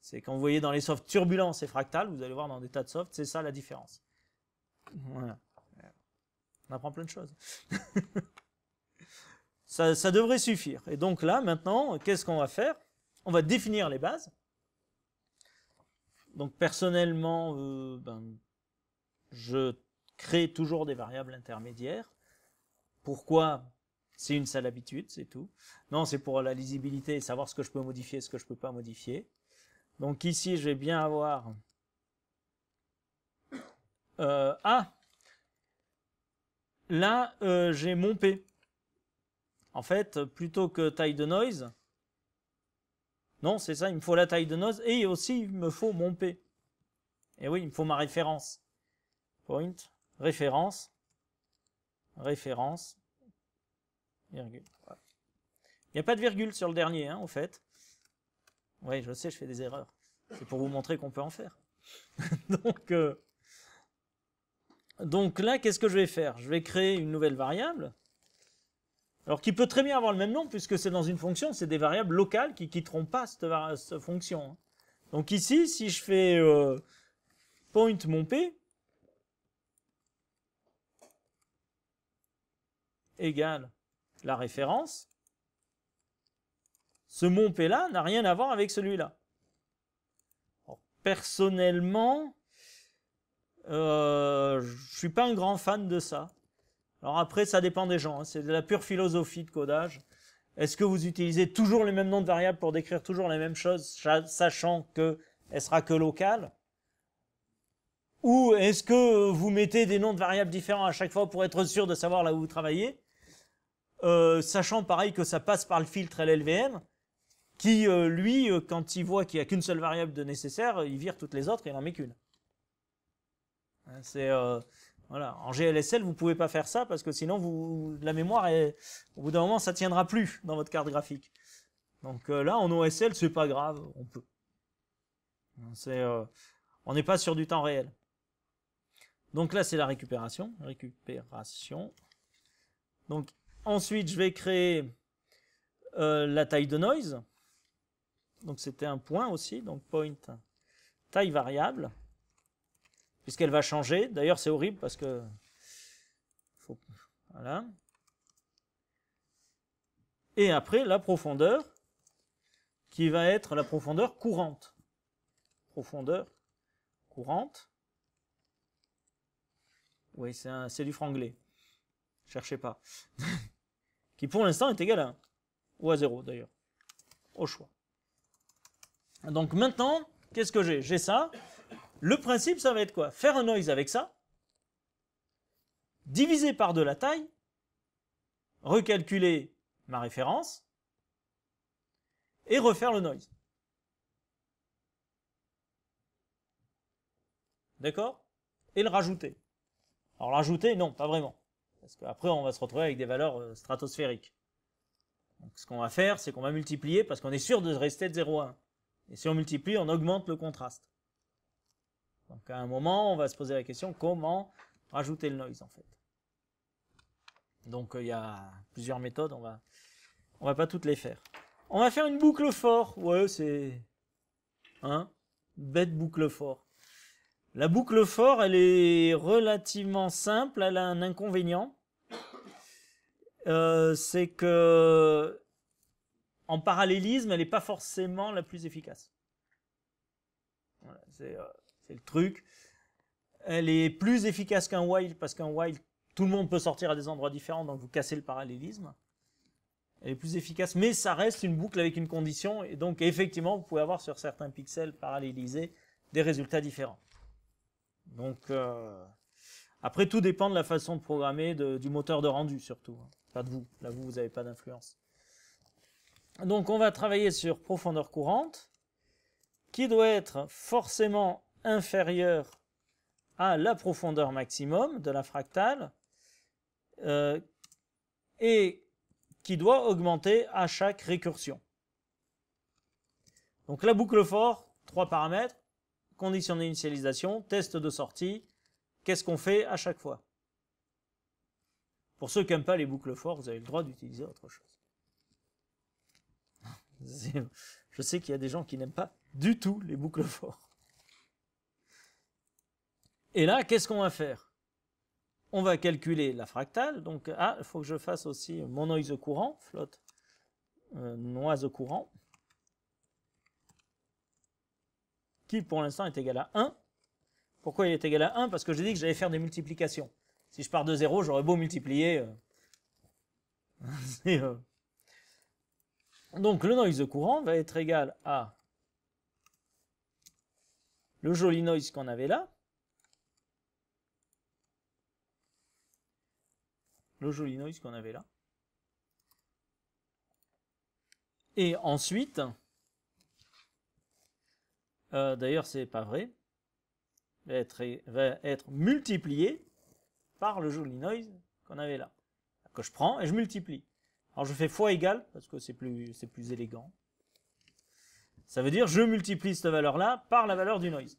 C'est quand vous voyez dans les softs turbulence et fractales, vous allez voir dans des tas de softs, c'est ça la différence. Voilà. On apprend plein de choses. ça, devrait suffire. Et donc là, maintenant, qu'est-ce qu'on va faire On va définir les bases. Donc personnellement, euh, ben, je crée toujours des variables intermédiaires. Pourquoi c'est une sale habitude, c'est tout. Non, c'est pour la lisibilité savoir ce que je peux modifier, ce que je peux pas modifier. Donc ici, je vais bien avoir... Euh, ah Là, euh, j'ai mon P. En fait, plutôt que taille de noise... Non, c'est ça, il me faut la taille de noise et aussi il me faut mon P. Et oui, il me faut ma référence. Point, référence, référence. Il n'y a pas de virgule sur le dernier, hein, au fait. Oui, je sais, je fais des erreurs. C'est pour vous montrer qu'on peut en faire. donc, euh, donc là, qu'est-ce que je vais faire Je vais créer une nouvelle variable. Alors qui peut très bien avoir le même nom, puisque c'est dans une fonction, c'est des variables locales qui ne quitteront pas cette, fonction. Hein. Donc ici, si je fais euh, point mon p, égale la référence, ce mont P-là, n'a rien à voir avec celui-là. Personnellement, euh, je suis pas un grand fan de ça. Alors après, ça dépend des gens. Hein. C'est de la pure philosophie de codage. Est-ce que vous utilisez toujours les mêmes noms de variables pour décrire toujours les mêmes choses, sachant que elle sera que locale Ou est-ce que vous mettez des noms de variables différents à chaque fois pour être sûr de savoir là où vous travaillez euh, sachant pareil que ça passe par le filtre LLVM, qui euh, lui, euh, quand il voit qu'il n'y a qu'une seule variable de nécessaire, il vire toutes les autres et il n'en met qu'une. Hein, c'est voilà, en GLSL vous pouvez pas faire ça parce que sinon vous la mémoire est, au bout d'un moment ça tiendra plus dans votre carte graphique. Donc là en OSL c'est pas grave, on peut. Hein, c'est on n'est pas sur du temps réel. Donc là c'est la récupération, récupération. Donc Ensuite, je vais créer euh, la taille de noise. Donc c'était un point aussi, donc point taille variable, puisqu'elle va changer. D'ailleurs, c'est horrible parce que voilà. Et après, la profondeur, qui va être la profondeur courante. Profondeur courante. Oui, c'est du franglais. Cherchez pas. qui pour l'instant est égal à 1, ou à 0 d'ailleurs, au choix. Donc maintenant, qu'est-ce que j'ai J'ai ça. Le principe, ça va être quoi Faire un noise avec ça, diviser par de la taille, recalculer ma référence, et refaire le noise. D'accord Et le rajouter. Alors rajouter, non, pas vraiment. Parce qu'après, on va se retrouver avec des valeurs euh, stratosphériques. ce qu'on va faire, c'est qu'on va multiplier parce qu'on est sûr de rester de 0 à 1. Et si on multiplie, on augmente le contraste. Donc, à un moment, on va se poser la question comment rajouter le noise, en fait. Donc, euh, il y a plusieurs méthodes, on va, on va pas toutes les faire. On va faire une boucle fort. Ouais, c'est, une hein bête boucle fort. La boucle fort, elle est relativement simple, elle a un inconvénient, euh, c'est que en parallélisme, elle n'est pas forcément la plus efficace. Euh, c'est le truc. Elle est plus efficace qu'un while, parce qu'un while, tout le monde peut sortir à des endroits différents, donc vous cassez le parallélisme. Elle est plus efficace, mais ça reste une boucle avec une condition, et donc effectivement, vous pouvez avoir sur certains pixels parallélisés des résultats différents. Donc euh, après, tout dépend de la façon de programmer, du moteur de rendu surtout. Hein. Pas de vous. Là, vous, vous n'avez pas d'influence. Donc, on va travailler sur profondeur courante, qui doit être forcément inférieure à la profondeur maximum de la fractale, euh, et qui doit augmenter à chaque récursion. Donc la boucle fort, trois paramètres, condition d'initialisation, test de sortie, qu'est-ce qu'on fait à chaque fois pour ceux qui n'aiment pas les boucles fortes, vous avez le droit d'utiliser autre chose. Je sais qu'il y a des gens qui n'aiment pas du tout les boucles fortes. Et là, qu'est-ce qu'on va faire On va calculer la fractale. Donc, ah, il faut que je fasse aussi mon noise courant, flotte, euh, au courant, qui pour l'instant est égal à 1. Pourquoi il est égal à 1 Parce que j'ai dit que j'allais faire des multiplications. Si je pars de zéro, j'aurais beau multiplier. Euh, euh. Donc le noise courant va être égal à le joli noise qu'on avait là. Le joli noise qu'on avait là. Et ensuite, d'ailleurs, d'ailleurs c'est pas vrai, va va être multiplié par le joli noise qu'on avait là, que je prends et je multiplie. Alors je fais fois égal, parce que c'est plus, c'est plus élégant. Ça veut dire je multiplie cette valeur-là par la valeur du noise.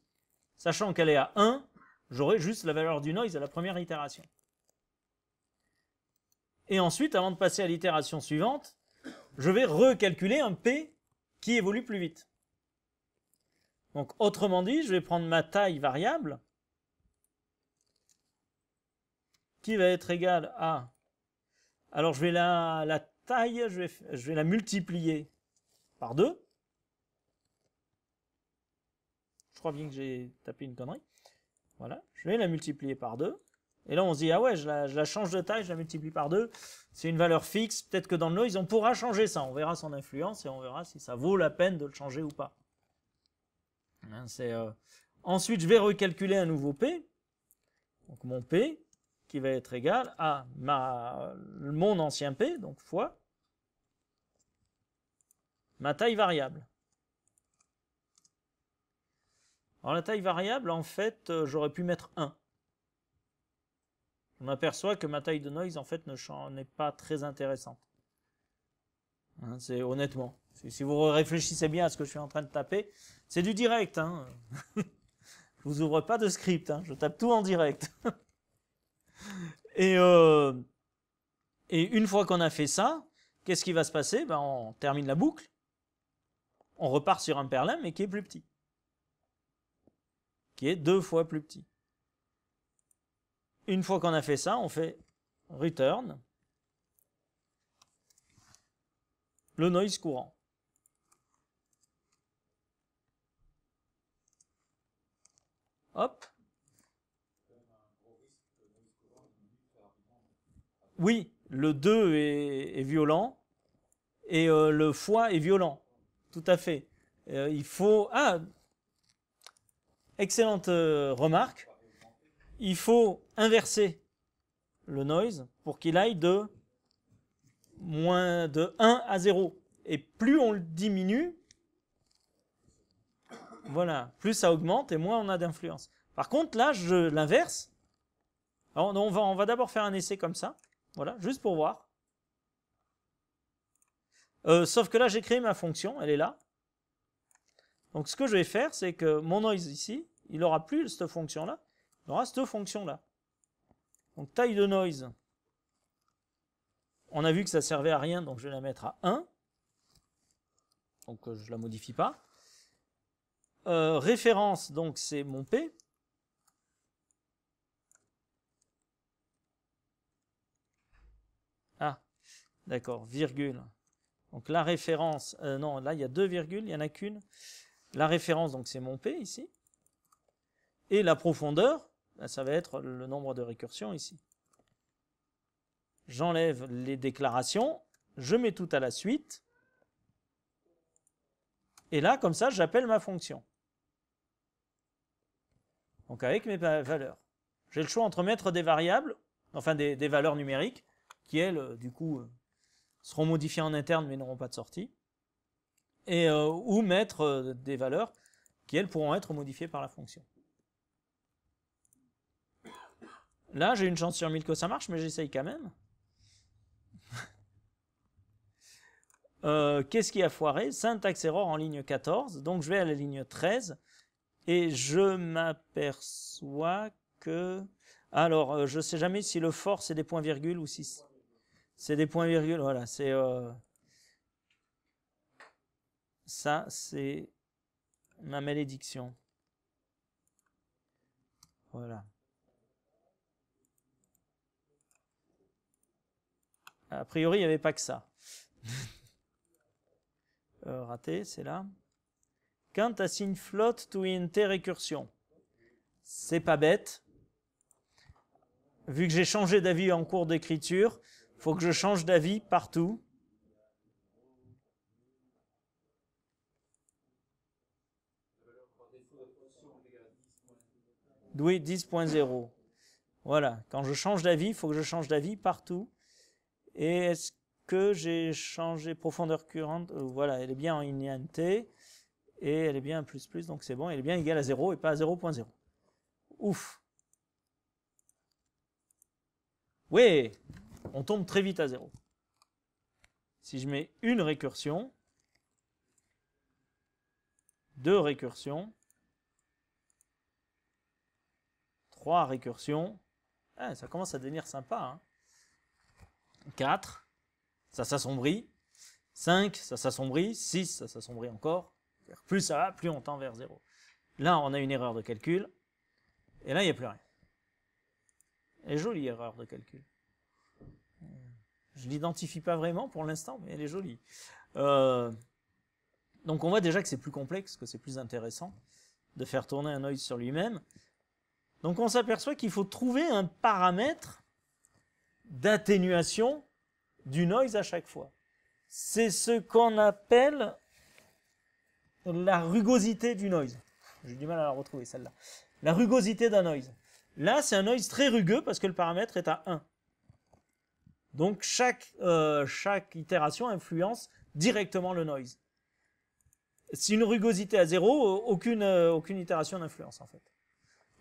Sachant qu'elle est à 1, j'aurai juste la valeur du noise à la première itération. Et ensuite, avant de passer à l'itération suivante, je vais recalculer un P qui évolue plus vite. Donc autrement dit, je vais prendre ma taille variable, qui va être égal à... Alors je vais la, la taille, je vais, je vais la multiplier par 2. Je crois bien que j'ai tapé une connerie. Voilà, je vais la multiplier par 2. Et là, on se dit, ah ouais, je la, je la change de taille, je la multiplie par 2. C'est une valeur fixe. Peut-être que dans le noise, on pourra changer ça. On verra son influence et on verra si ça vaut la peine de le changer ou pas. Hein, euh, Ensuite, je vais recalculer un nouveau P. Donc mon P, qui va être égal à ma, mon ancien P, donc fois, ma taille variable. Alors la taille variable, en fait, euh, j'aurais pu mettre 1. On aperçoit que ma taille de noise, en fait, n'est pas très intéressante. Hein, c'est honnêtement. Si vous réfléchissez bien à ce que je suis en train de taper, c'est du direct. Je hein. je vous ouvre pas de script, hein. je tape tout en direct. Euh, et, une fois qu'on a fait ça, qu'est-ce qui va se passer ben, On termine la boucle, on repart sur un perlin, mais qui est plus petit. Qui est deux fois plus petit. Une fois qu'on a fait ça, on fait return, le noise courant. Hop, Oui, le 2 est, violent et euh, le foie est violent. Tout à fait. Euh, il faut. Ah Excellente euh, remarque. Il faut inverser le noise pour qu'il aille de moins de 1 à 0. Et plus on le diminue, voilà, plus ça augmente et moins on a d'influence. Par contre, là, je l'inverse. on va d'abord faire un essai comme ça. Voilà, juste pour voir. Euh, sauf que là, j'ai créé ma fonction, elle est là. Donc ce que je vais faire, c'est que mon noise ici, il n'aura plus cette fonction-là, il aura cette fonction-là. Donc taille de noise, on a vu que ça servait à rien, donc je vais la mettre à 1. Donc euh, je ne la modifie pas. Euh, référence, donc c'est mon P. D'accord, virgule. Donc la référence, euh, non, là il y a deux virgules, il n'y en a qu'une. La référence, donc c'est mon P ici. Et la profondeur, ben, ça va être le nombre de récursions ici. J'enlève les déclarations, je mets tout à la suite. Et là, comme ça, j'appelle ma fonction. Donc avec mes valeurs. J'ai le choix entre mettre des variables, enfin des, des valeurs numériques, qui elles, du coup, euh, seront modifiés en interne mais n'auront pas de sortie, et, euh, ou mettre euh, des valeurs qui, elles, pourront être modifiées par la fonction. Là, j'ai une chance sur 1000 que ça marche, mais j'essaye quand même. Euh, qu'est-ce qui a foiré Syntax error en ligne 14, donc je vais à la ligne 13, et je m'aperçois que... Alors, je sais jamais si le for c'est des points-virgules ou si... C'est des points virgules, voilà, c'est... Euh, ça, c'est ma malédiction. Voilà. A priori, il n'y avait pas que ça. Euh, raté, c'est là. Quand assigne flotte to inter récursion. C'est pas bête. Vu que j'ai changé d'avis en cours d'écriture, faut que je change d'avis partout. Oui, 10.0. Voilà, quand je change d'avis, il faut que je change d'avis partout. Et est-ce que j'ai changé profondeur courante euh, Voilà, elle est bien en INT, et elle est bien plus plus, donc c'est bon, elle est bien égale à 0 et pas à 0.0. Ouf Oui on tombe très vite à zéro. Si je mets une récursion, deux récursions, trois récursions, eh, ça commence à devenir sympa. Hein. Quatre, 4, ça s'assombrit. 5, ça s'assombrit. 6, ça s'assombrit encore. Plus ça va, plus on tend vers 0. Là, on a une erreur de calcul. Et là, il n'y a plus rien. Et jolie erreur de calcul. Je l'identifie pas vraiment pour l'instant, mais elle est jolie. Euh, donc on voit déjà que c'est plus complexe, que c'est plus intéressant de faire tourner un noise sur lui-même. Donc on s'aperçoit qu'il faut trouver un paramètre d'atténuation du noise à chaque fois. C'est ce qu'on appelle la rugosité du noise. J'ai du mal à la retrouver celle-là. La rugosité d'un noise. Là, c'est un noise très rugueux parce que le paramètre est à 1. Donc chaque, euh, chaque itération influence directement le noise. Si une rugosité à 0, euh, aucune, euh, aucune itération n'influence en fait.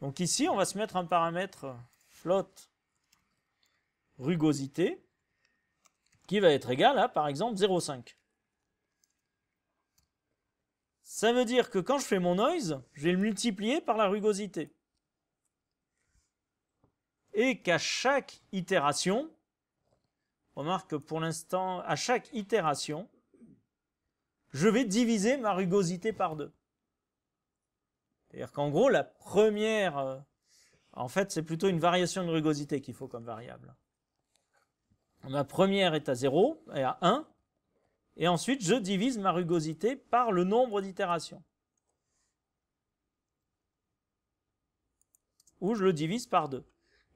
Donc ici, on va se mettre un paramètre float rugosité qui va être égal à par exemple 0,5. Ça veut dire que quand je fais mon noise, je vais le multiplier par la rugosité. Et qu'à chaque itération, Remarque que pour l'instant, à chaque itération, je vais diviser ma rugosité par deux. C'est-à-dire qu'en gros, la première, euh, en fait, c'est plutôt une variation de rugosité qu'il faut comme variable. Ma première est à 0 et à 1, et ensuite je divise ma rugosité par le nombre d'itérations. Ou je le divise par 2.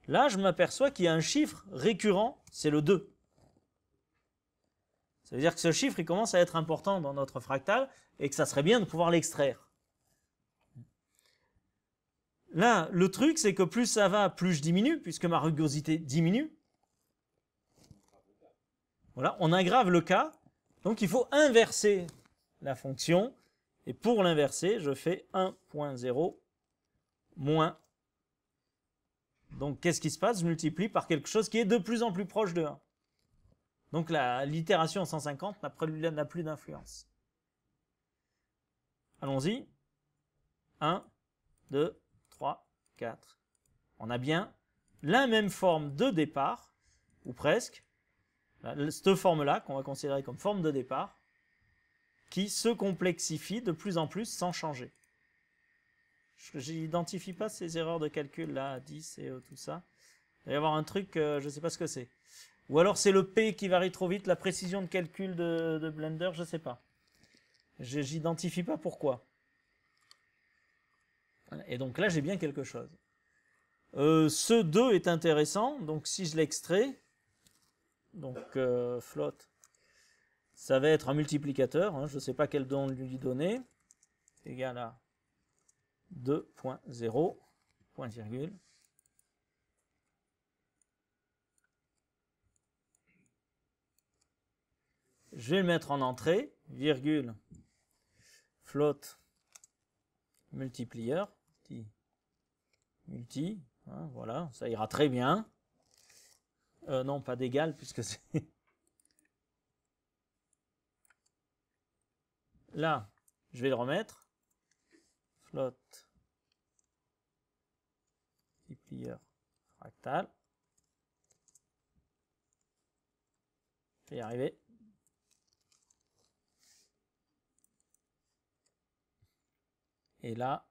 Là, je m'aperçois qu'il y a un chiffre récurrent, c'est le 2. Ça veut dire que ce chiffre, il commence à être important dans notre fractal et que ça serait bien de pouvoir l'extraire. Là, le truc, c'est que plus ça va, plus je diminue, puisque ma rugosité diminue. Voilà, on aggrave le cas. Donc il faut inverser la fonction. Et pour l'inverser, je fais 1.0 moins. Donc qu'est-ce qui se passe Je multiplie par quelque chose qui est de plus en plus proche de 1. Donc l'itération 150 n'a plus d'influence. Allons-y. 1, 2, 3, 4. On a bien la même forme de départ, ou presque, cette forme-là, qu'on va considérer comme forme de départ, qui se complexifie de plus en plus sans changer. Je n'identifie pas ces erreurs de calcul là, 10 et euh, tout ça. Il va y avoir un truc, euh, je ne sais pas ce que c'est. Ou alors c'est le P qui varie trop vite, la précision de calcul de, Blender, je ne sais pas. J'identifie pas pourquoi. Et donc là, j'ai bien quelque chose. Euh, ce 2 est intéressant, donc si je l'extrais, donc euh, float, ça va être un multiplicateur, hein, je ne sais pas quel don lui donner, égal à 2.0, point virgule, Je vais le mettre en entrée, virgule, float, multiplier, multi, multi hein, voilà, ça ira très bien. Euh, non, pas d'égal, puisque c'est... Là, je vais le remettre. Float, multiplier, fractal. Je vais y arriver. Et là,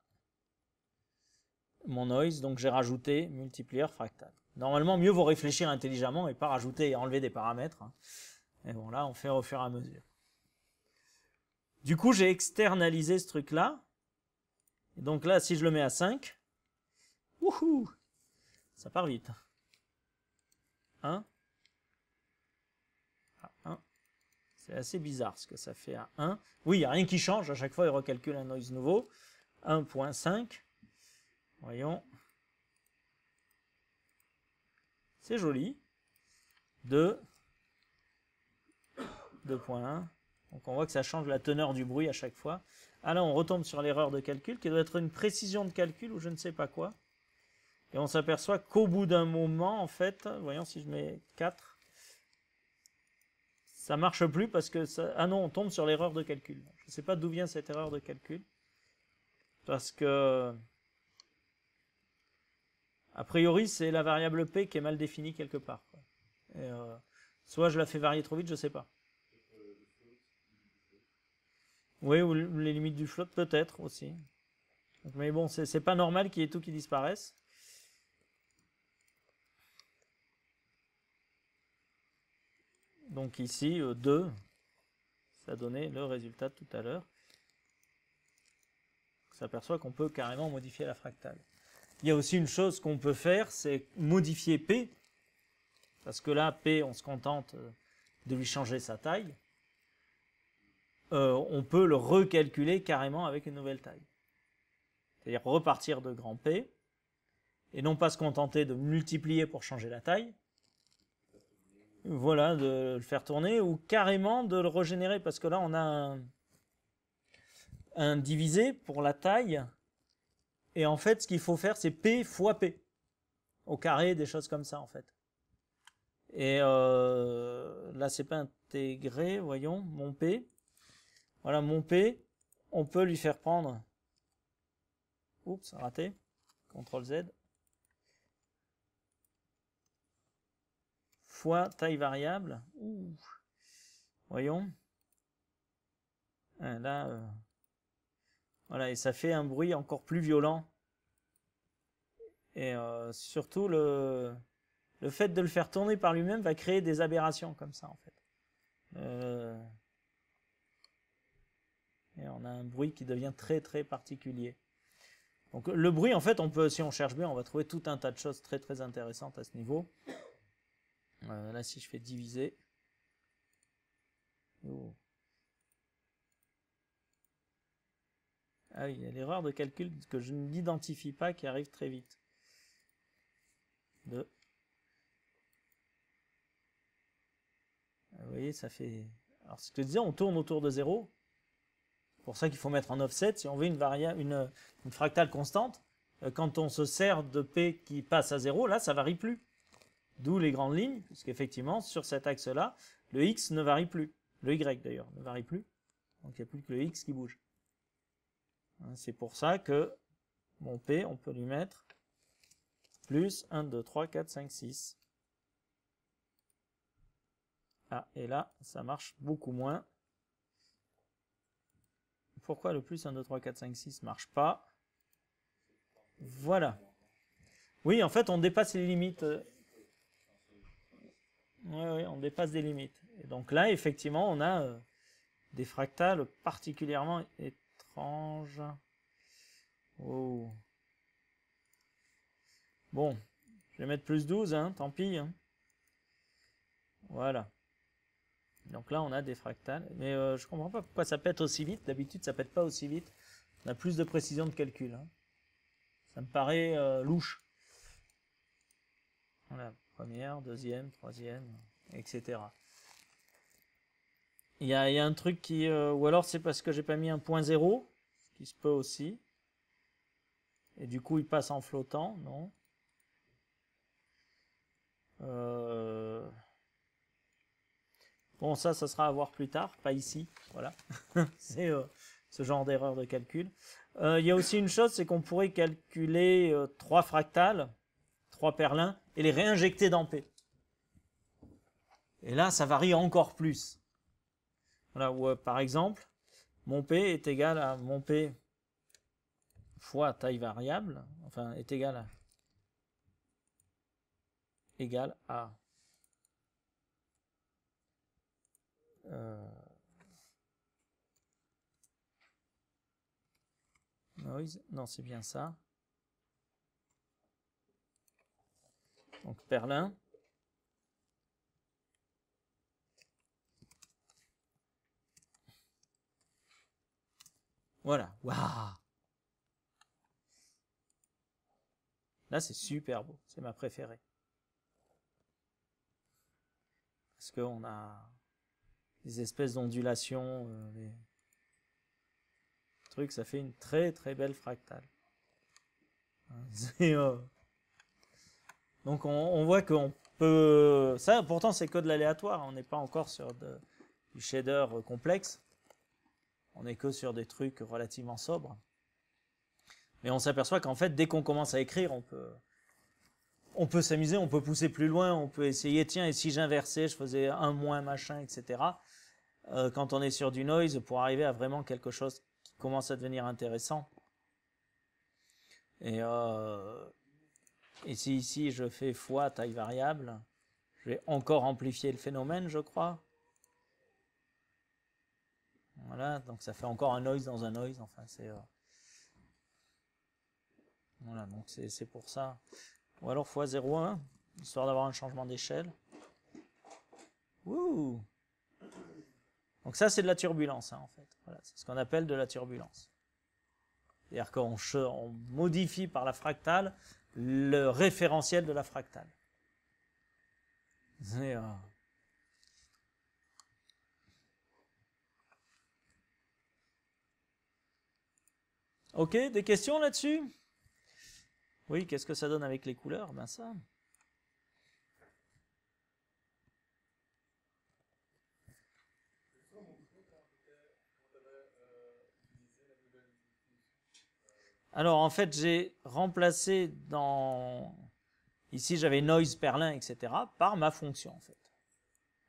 mon noise, donc j'ai rajouté multiplier fractal. Normalement, mieux vaut réfléchir intelligemment et pas rajouter et enlever des paramètres. Hein. Et bon, là, on fait au fur et à mesure. Du coup, j'ai externalisé ce truc-là. donc là, si je le mets à 5, wouhou, ça part vite. 1. 1. Ah, C'est assez bizarre ce que ça fait à 1. Oui, il n'y a rien qui change. À chaque fois, il recalcule un noise nouveau. 1.5. Voyons. C'est joli. 2. 2.1. Donc on voit que ça change la teneur du bruit à chaque fois. Alors ah, on retombe sur l'erreur de calcul, qui doit être une précision de calcul ou je ne sais pas quoi. Et on s'aperçoit qu'au bout d'un moment, en fait, voyons si je mets 4, ça marche plus parce que Ah non, on tombe sur l'erreur de calcul. Je ne sais pas d'où vient cette erreur de calcul. Parce que, a priori, c'est la variable P qui est mal définie quelque part. Euh, soit je la fais varier trop vite, je sais pas. Oui, ou les limites du float peut-être aussi. Mais bon, c'est pas normal qu'il y ait tout qui disparaisse. Donc ici, 2, euh, ça donnait le résultat tout à l'heure s'aperçoit qu'on peut carrément modifier la fractale. Il y a aussi une chose qu'on peut faire, c'est modifier P, parce que là, P, on se contente euh, de lui changer sa taille. Euh, on peut le recalculer carrément avec une nouvelle taille. C'est-à-dire repartir de grand P, et non pas se contenter de multiplier pour changer la taille. Voilà, de le faire tourner, ou carrément de le régénérer, parce que là, on a un, un divisé pour la taille. Et en fait, ce qu'il faut faire, c'est P fois P. Au carré, des choses comme ça, en fait. Et euh, là, c'est pas intégré, voyons, mon P. Voilà, mon P, on peut lui faire prendre... Oups, raté. CTRL Z. Fois taille variable. Voyons. Hein, là... Euh, voilà, et ça fait un bruit encore plus violent. Et euh, surtout, le, le fait de le faire tourner par lui-même va créer des aberrations comme ça, en fait. Euh, et on a un bruit qui devient très très particulier. Donc le bruit, en fait, on peut, si on cherche bien, on va trouver tout un tas de choses très très intéressantes à ce niveau. Euh, là, si je fais diviser. Oh. Ah il y a l'erreur de calcul que je n'identifie pas qui arrive très vite. Ah, vous voyez, ça fait... Alors, ce que je disais, on tourne autour de 0. pour ça qu'il faut mettre en offset, si on veut une, une, fractale constante, euh, quand on se sert de P qui passe à 0, là, ça varie plus. D'où les grandes lignes, puisqu'effectivement, sur cet axe-là, le X ne varie plus. Le Y, d'ailleurs, ne varie plus. Donc, il n'y a plus que le X qui bouge. Hein, c'est pour ça que mon P, on peut lui mettre plus 1, 2, 3, 4, 5, 6. Ah, et là, ça marche beaucoup moins. Pourquoi le plus 1, 2, 3, 4, 5, 6 marche pas Voilà. Oui, en fait, on dépasse les limites. Oui, oui, on dépasse des limites. Et donc là, effectivement, on a euh, des fractales particulièrement Bon, je vais mettre plus 12, hein, tant pis. Hein. Voilà. Donc là, on a des fractales. Mais euh, je comprends pas pourquoi ça pète aussi vite. D'habitude, ça pète pas aussi vite. On a plus de précision de calcul. Hein. Ça me paraît euh, louche. La première, deuxième, troisième, etc. Il y, a, un truc qui... Euh, ou alors c'est parce que j'ai pas mis un point zéro, qui se peut aussi. Et du coup, il passe en flottant, non euh, Bon, ça, ça sera à voir plus tard, pas ici. Voilà, c'est euh, ce genre d'erreur de calcul. Il y a aussi une chose, c'est qu'on pourrait calculer trois fractales, trois perlins, et les réinjecter dans P. Et là, ça varie encore plus. Euh, par exemple, mon P est égal à mon P fois taille variable, enfin, est égal à égal à euh, noise, non c'est bien ça, donc Perlin, Voilà. Waouh Là, c'est super beau. C'est ma préférée. Parce qu'on a des espèces d'ondulations, Le euh, les ça fait une très très belle fractale. Donc on, voit qu'on peut... Ça, pourtant, c'est que de l'aléatoire. On n'est pas encore sur du shader complexe on n'est que sur des trucs relativement sobres. Mais on s'aperçoit qu'en fait, dès qu'on commence à écrire, on peut, on peut s'amuser, on peut pousser plus loin, on peut essayer, tiens, et si j'inversais, je faisais un moins machin, etc. Euh, quand on est sur du noise, pour arriver à vraiment quelque chose qui commence à devenir intéressant. Et, euh, et si ici je fais fois taille variable, je vais encore amplifier le phénomène, je crois. Voilà, donc ça fait encore un noise dans un noise, enfin c'est... Euh, voilà, donc c'est pour ça. Ou alors x0,1, histoire d'avoir un changement d'échelle. Donc ça c'est de la turbulence hein, en fait. Voilà, c'est ce qu'on appelle de la turbulence. C'est-à-dire qu'on modifie par la fractale le référentiel de la fractale. C'est... Euh, Ok, des questions là-dessus Oui, qu'est-ce que ça donne avec les couleurs Ben ça. Alors en fait, j'ai remplacé dans... Ici, j'avais noise, perlin, etc. par ma fonction en fait.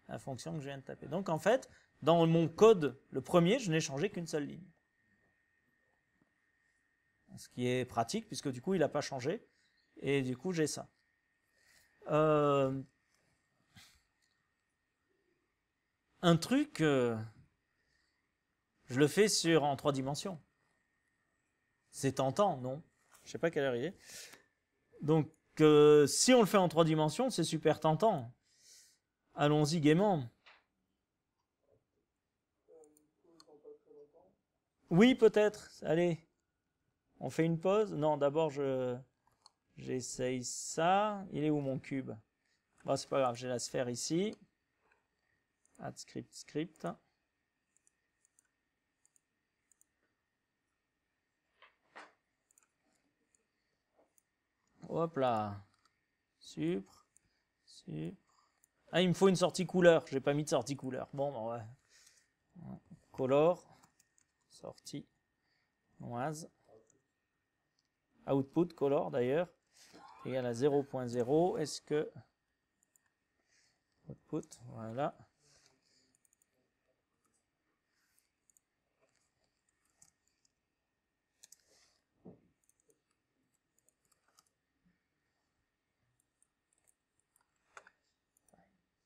La fonction que je viens de taper. Donc en fait, dans mon code, le premier, je n'ai changé qu'une seule ligne ce qui est pratique puisque du coup il n'a pas changé et du coup j'ai ça. Euh, un truc, euh, je le fais sur en trois dimensions. C'est tentant, non Je sais pas quelle heure il est. Donc euh, si on le fait en trois dimensions, c'est super tentant. Allons-y gaiement. Oui, peut-être. Allez. On fait une pause Non, d'abord, je j'essaye ça. Il est où mon cube c'est pas grave, j'ai la sphère ici. Add script script. Hop là. Super. Ah, il me faut une sortie couleur. J'ai pas mis de sortie couleur. Bon, on bah, ouais. Color. Sortie. Noise output color d'ailleurs égal à 0.0. Est-ce que output, voilà.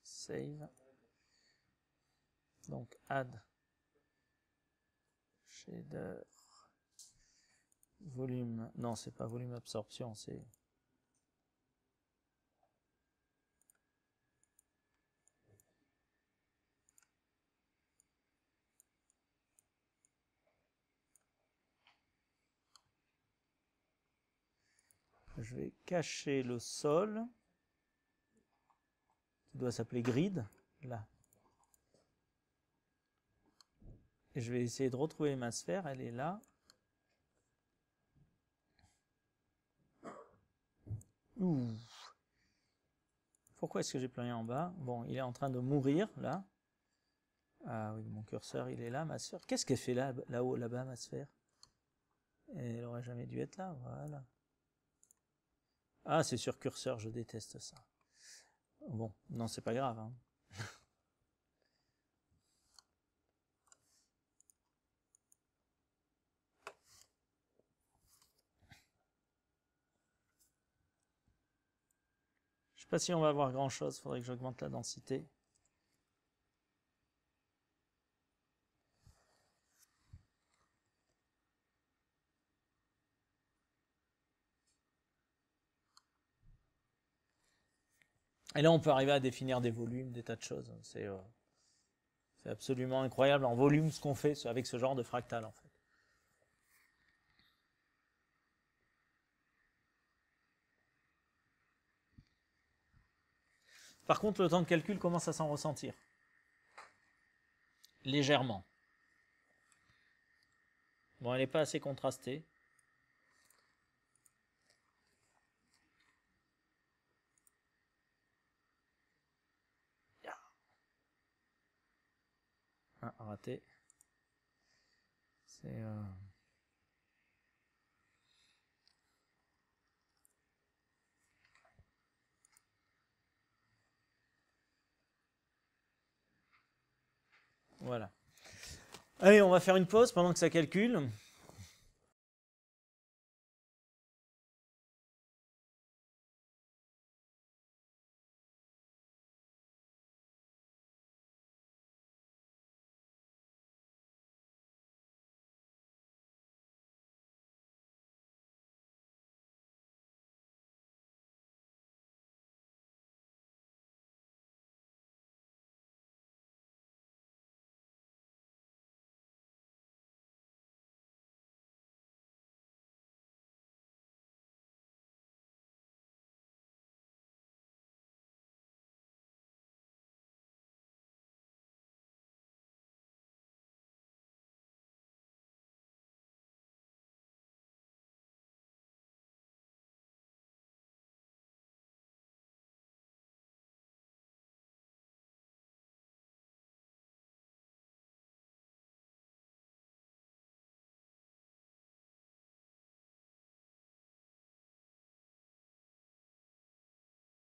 Save. Donc add shader volume, non c'est pas volume absorption, c'est je vais cacher le sol qui doit s'appeler grid là et je vais essayer de retrouver ma sphère elle est là Ouh. Pourquoi est-ce que j'ai plus en bas Bon, il est en train de mourir, là. Ah oui, mon curseur, il est là, ma sphère. Qu'est-ce qu'elle fait là, là-haut, là-bas, ma sphère Elle aurait jamais dû être là, voilà. Ah, c'est sur curseur, je déteste ça. Bon, non, c'est pas grave. Hein. si on va avoir grand chose, faudrait que j'augmente la densité. Et là, on peut arriver à définir des volumes, des tas de choses. C'est euh, absolument incroyable en volume ce qu'on fait avec ce genre de fractal, en fait. Par contre, le temps de calcul commence à s'en ressentir. Légèrement. Bon, elle n'est pas assez contrastée. Ah, raté. C'est... Euh, Voilà. Allez, on va faire une pause pendant que ça calcule.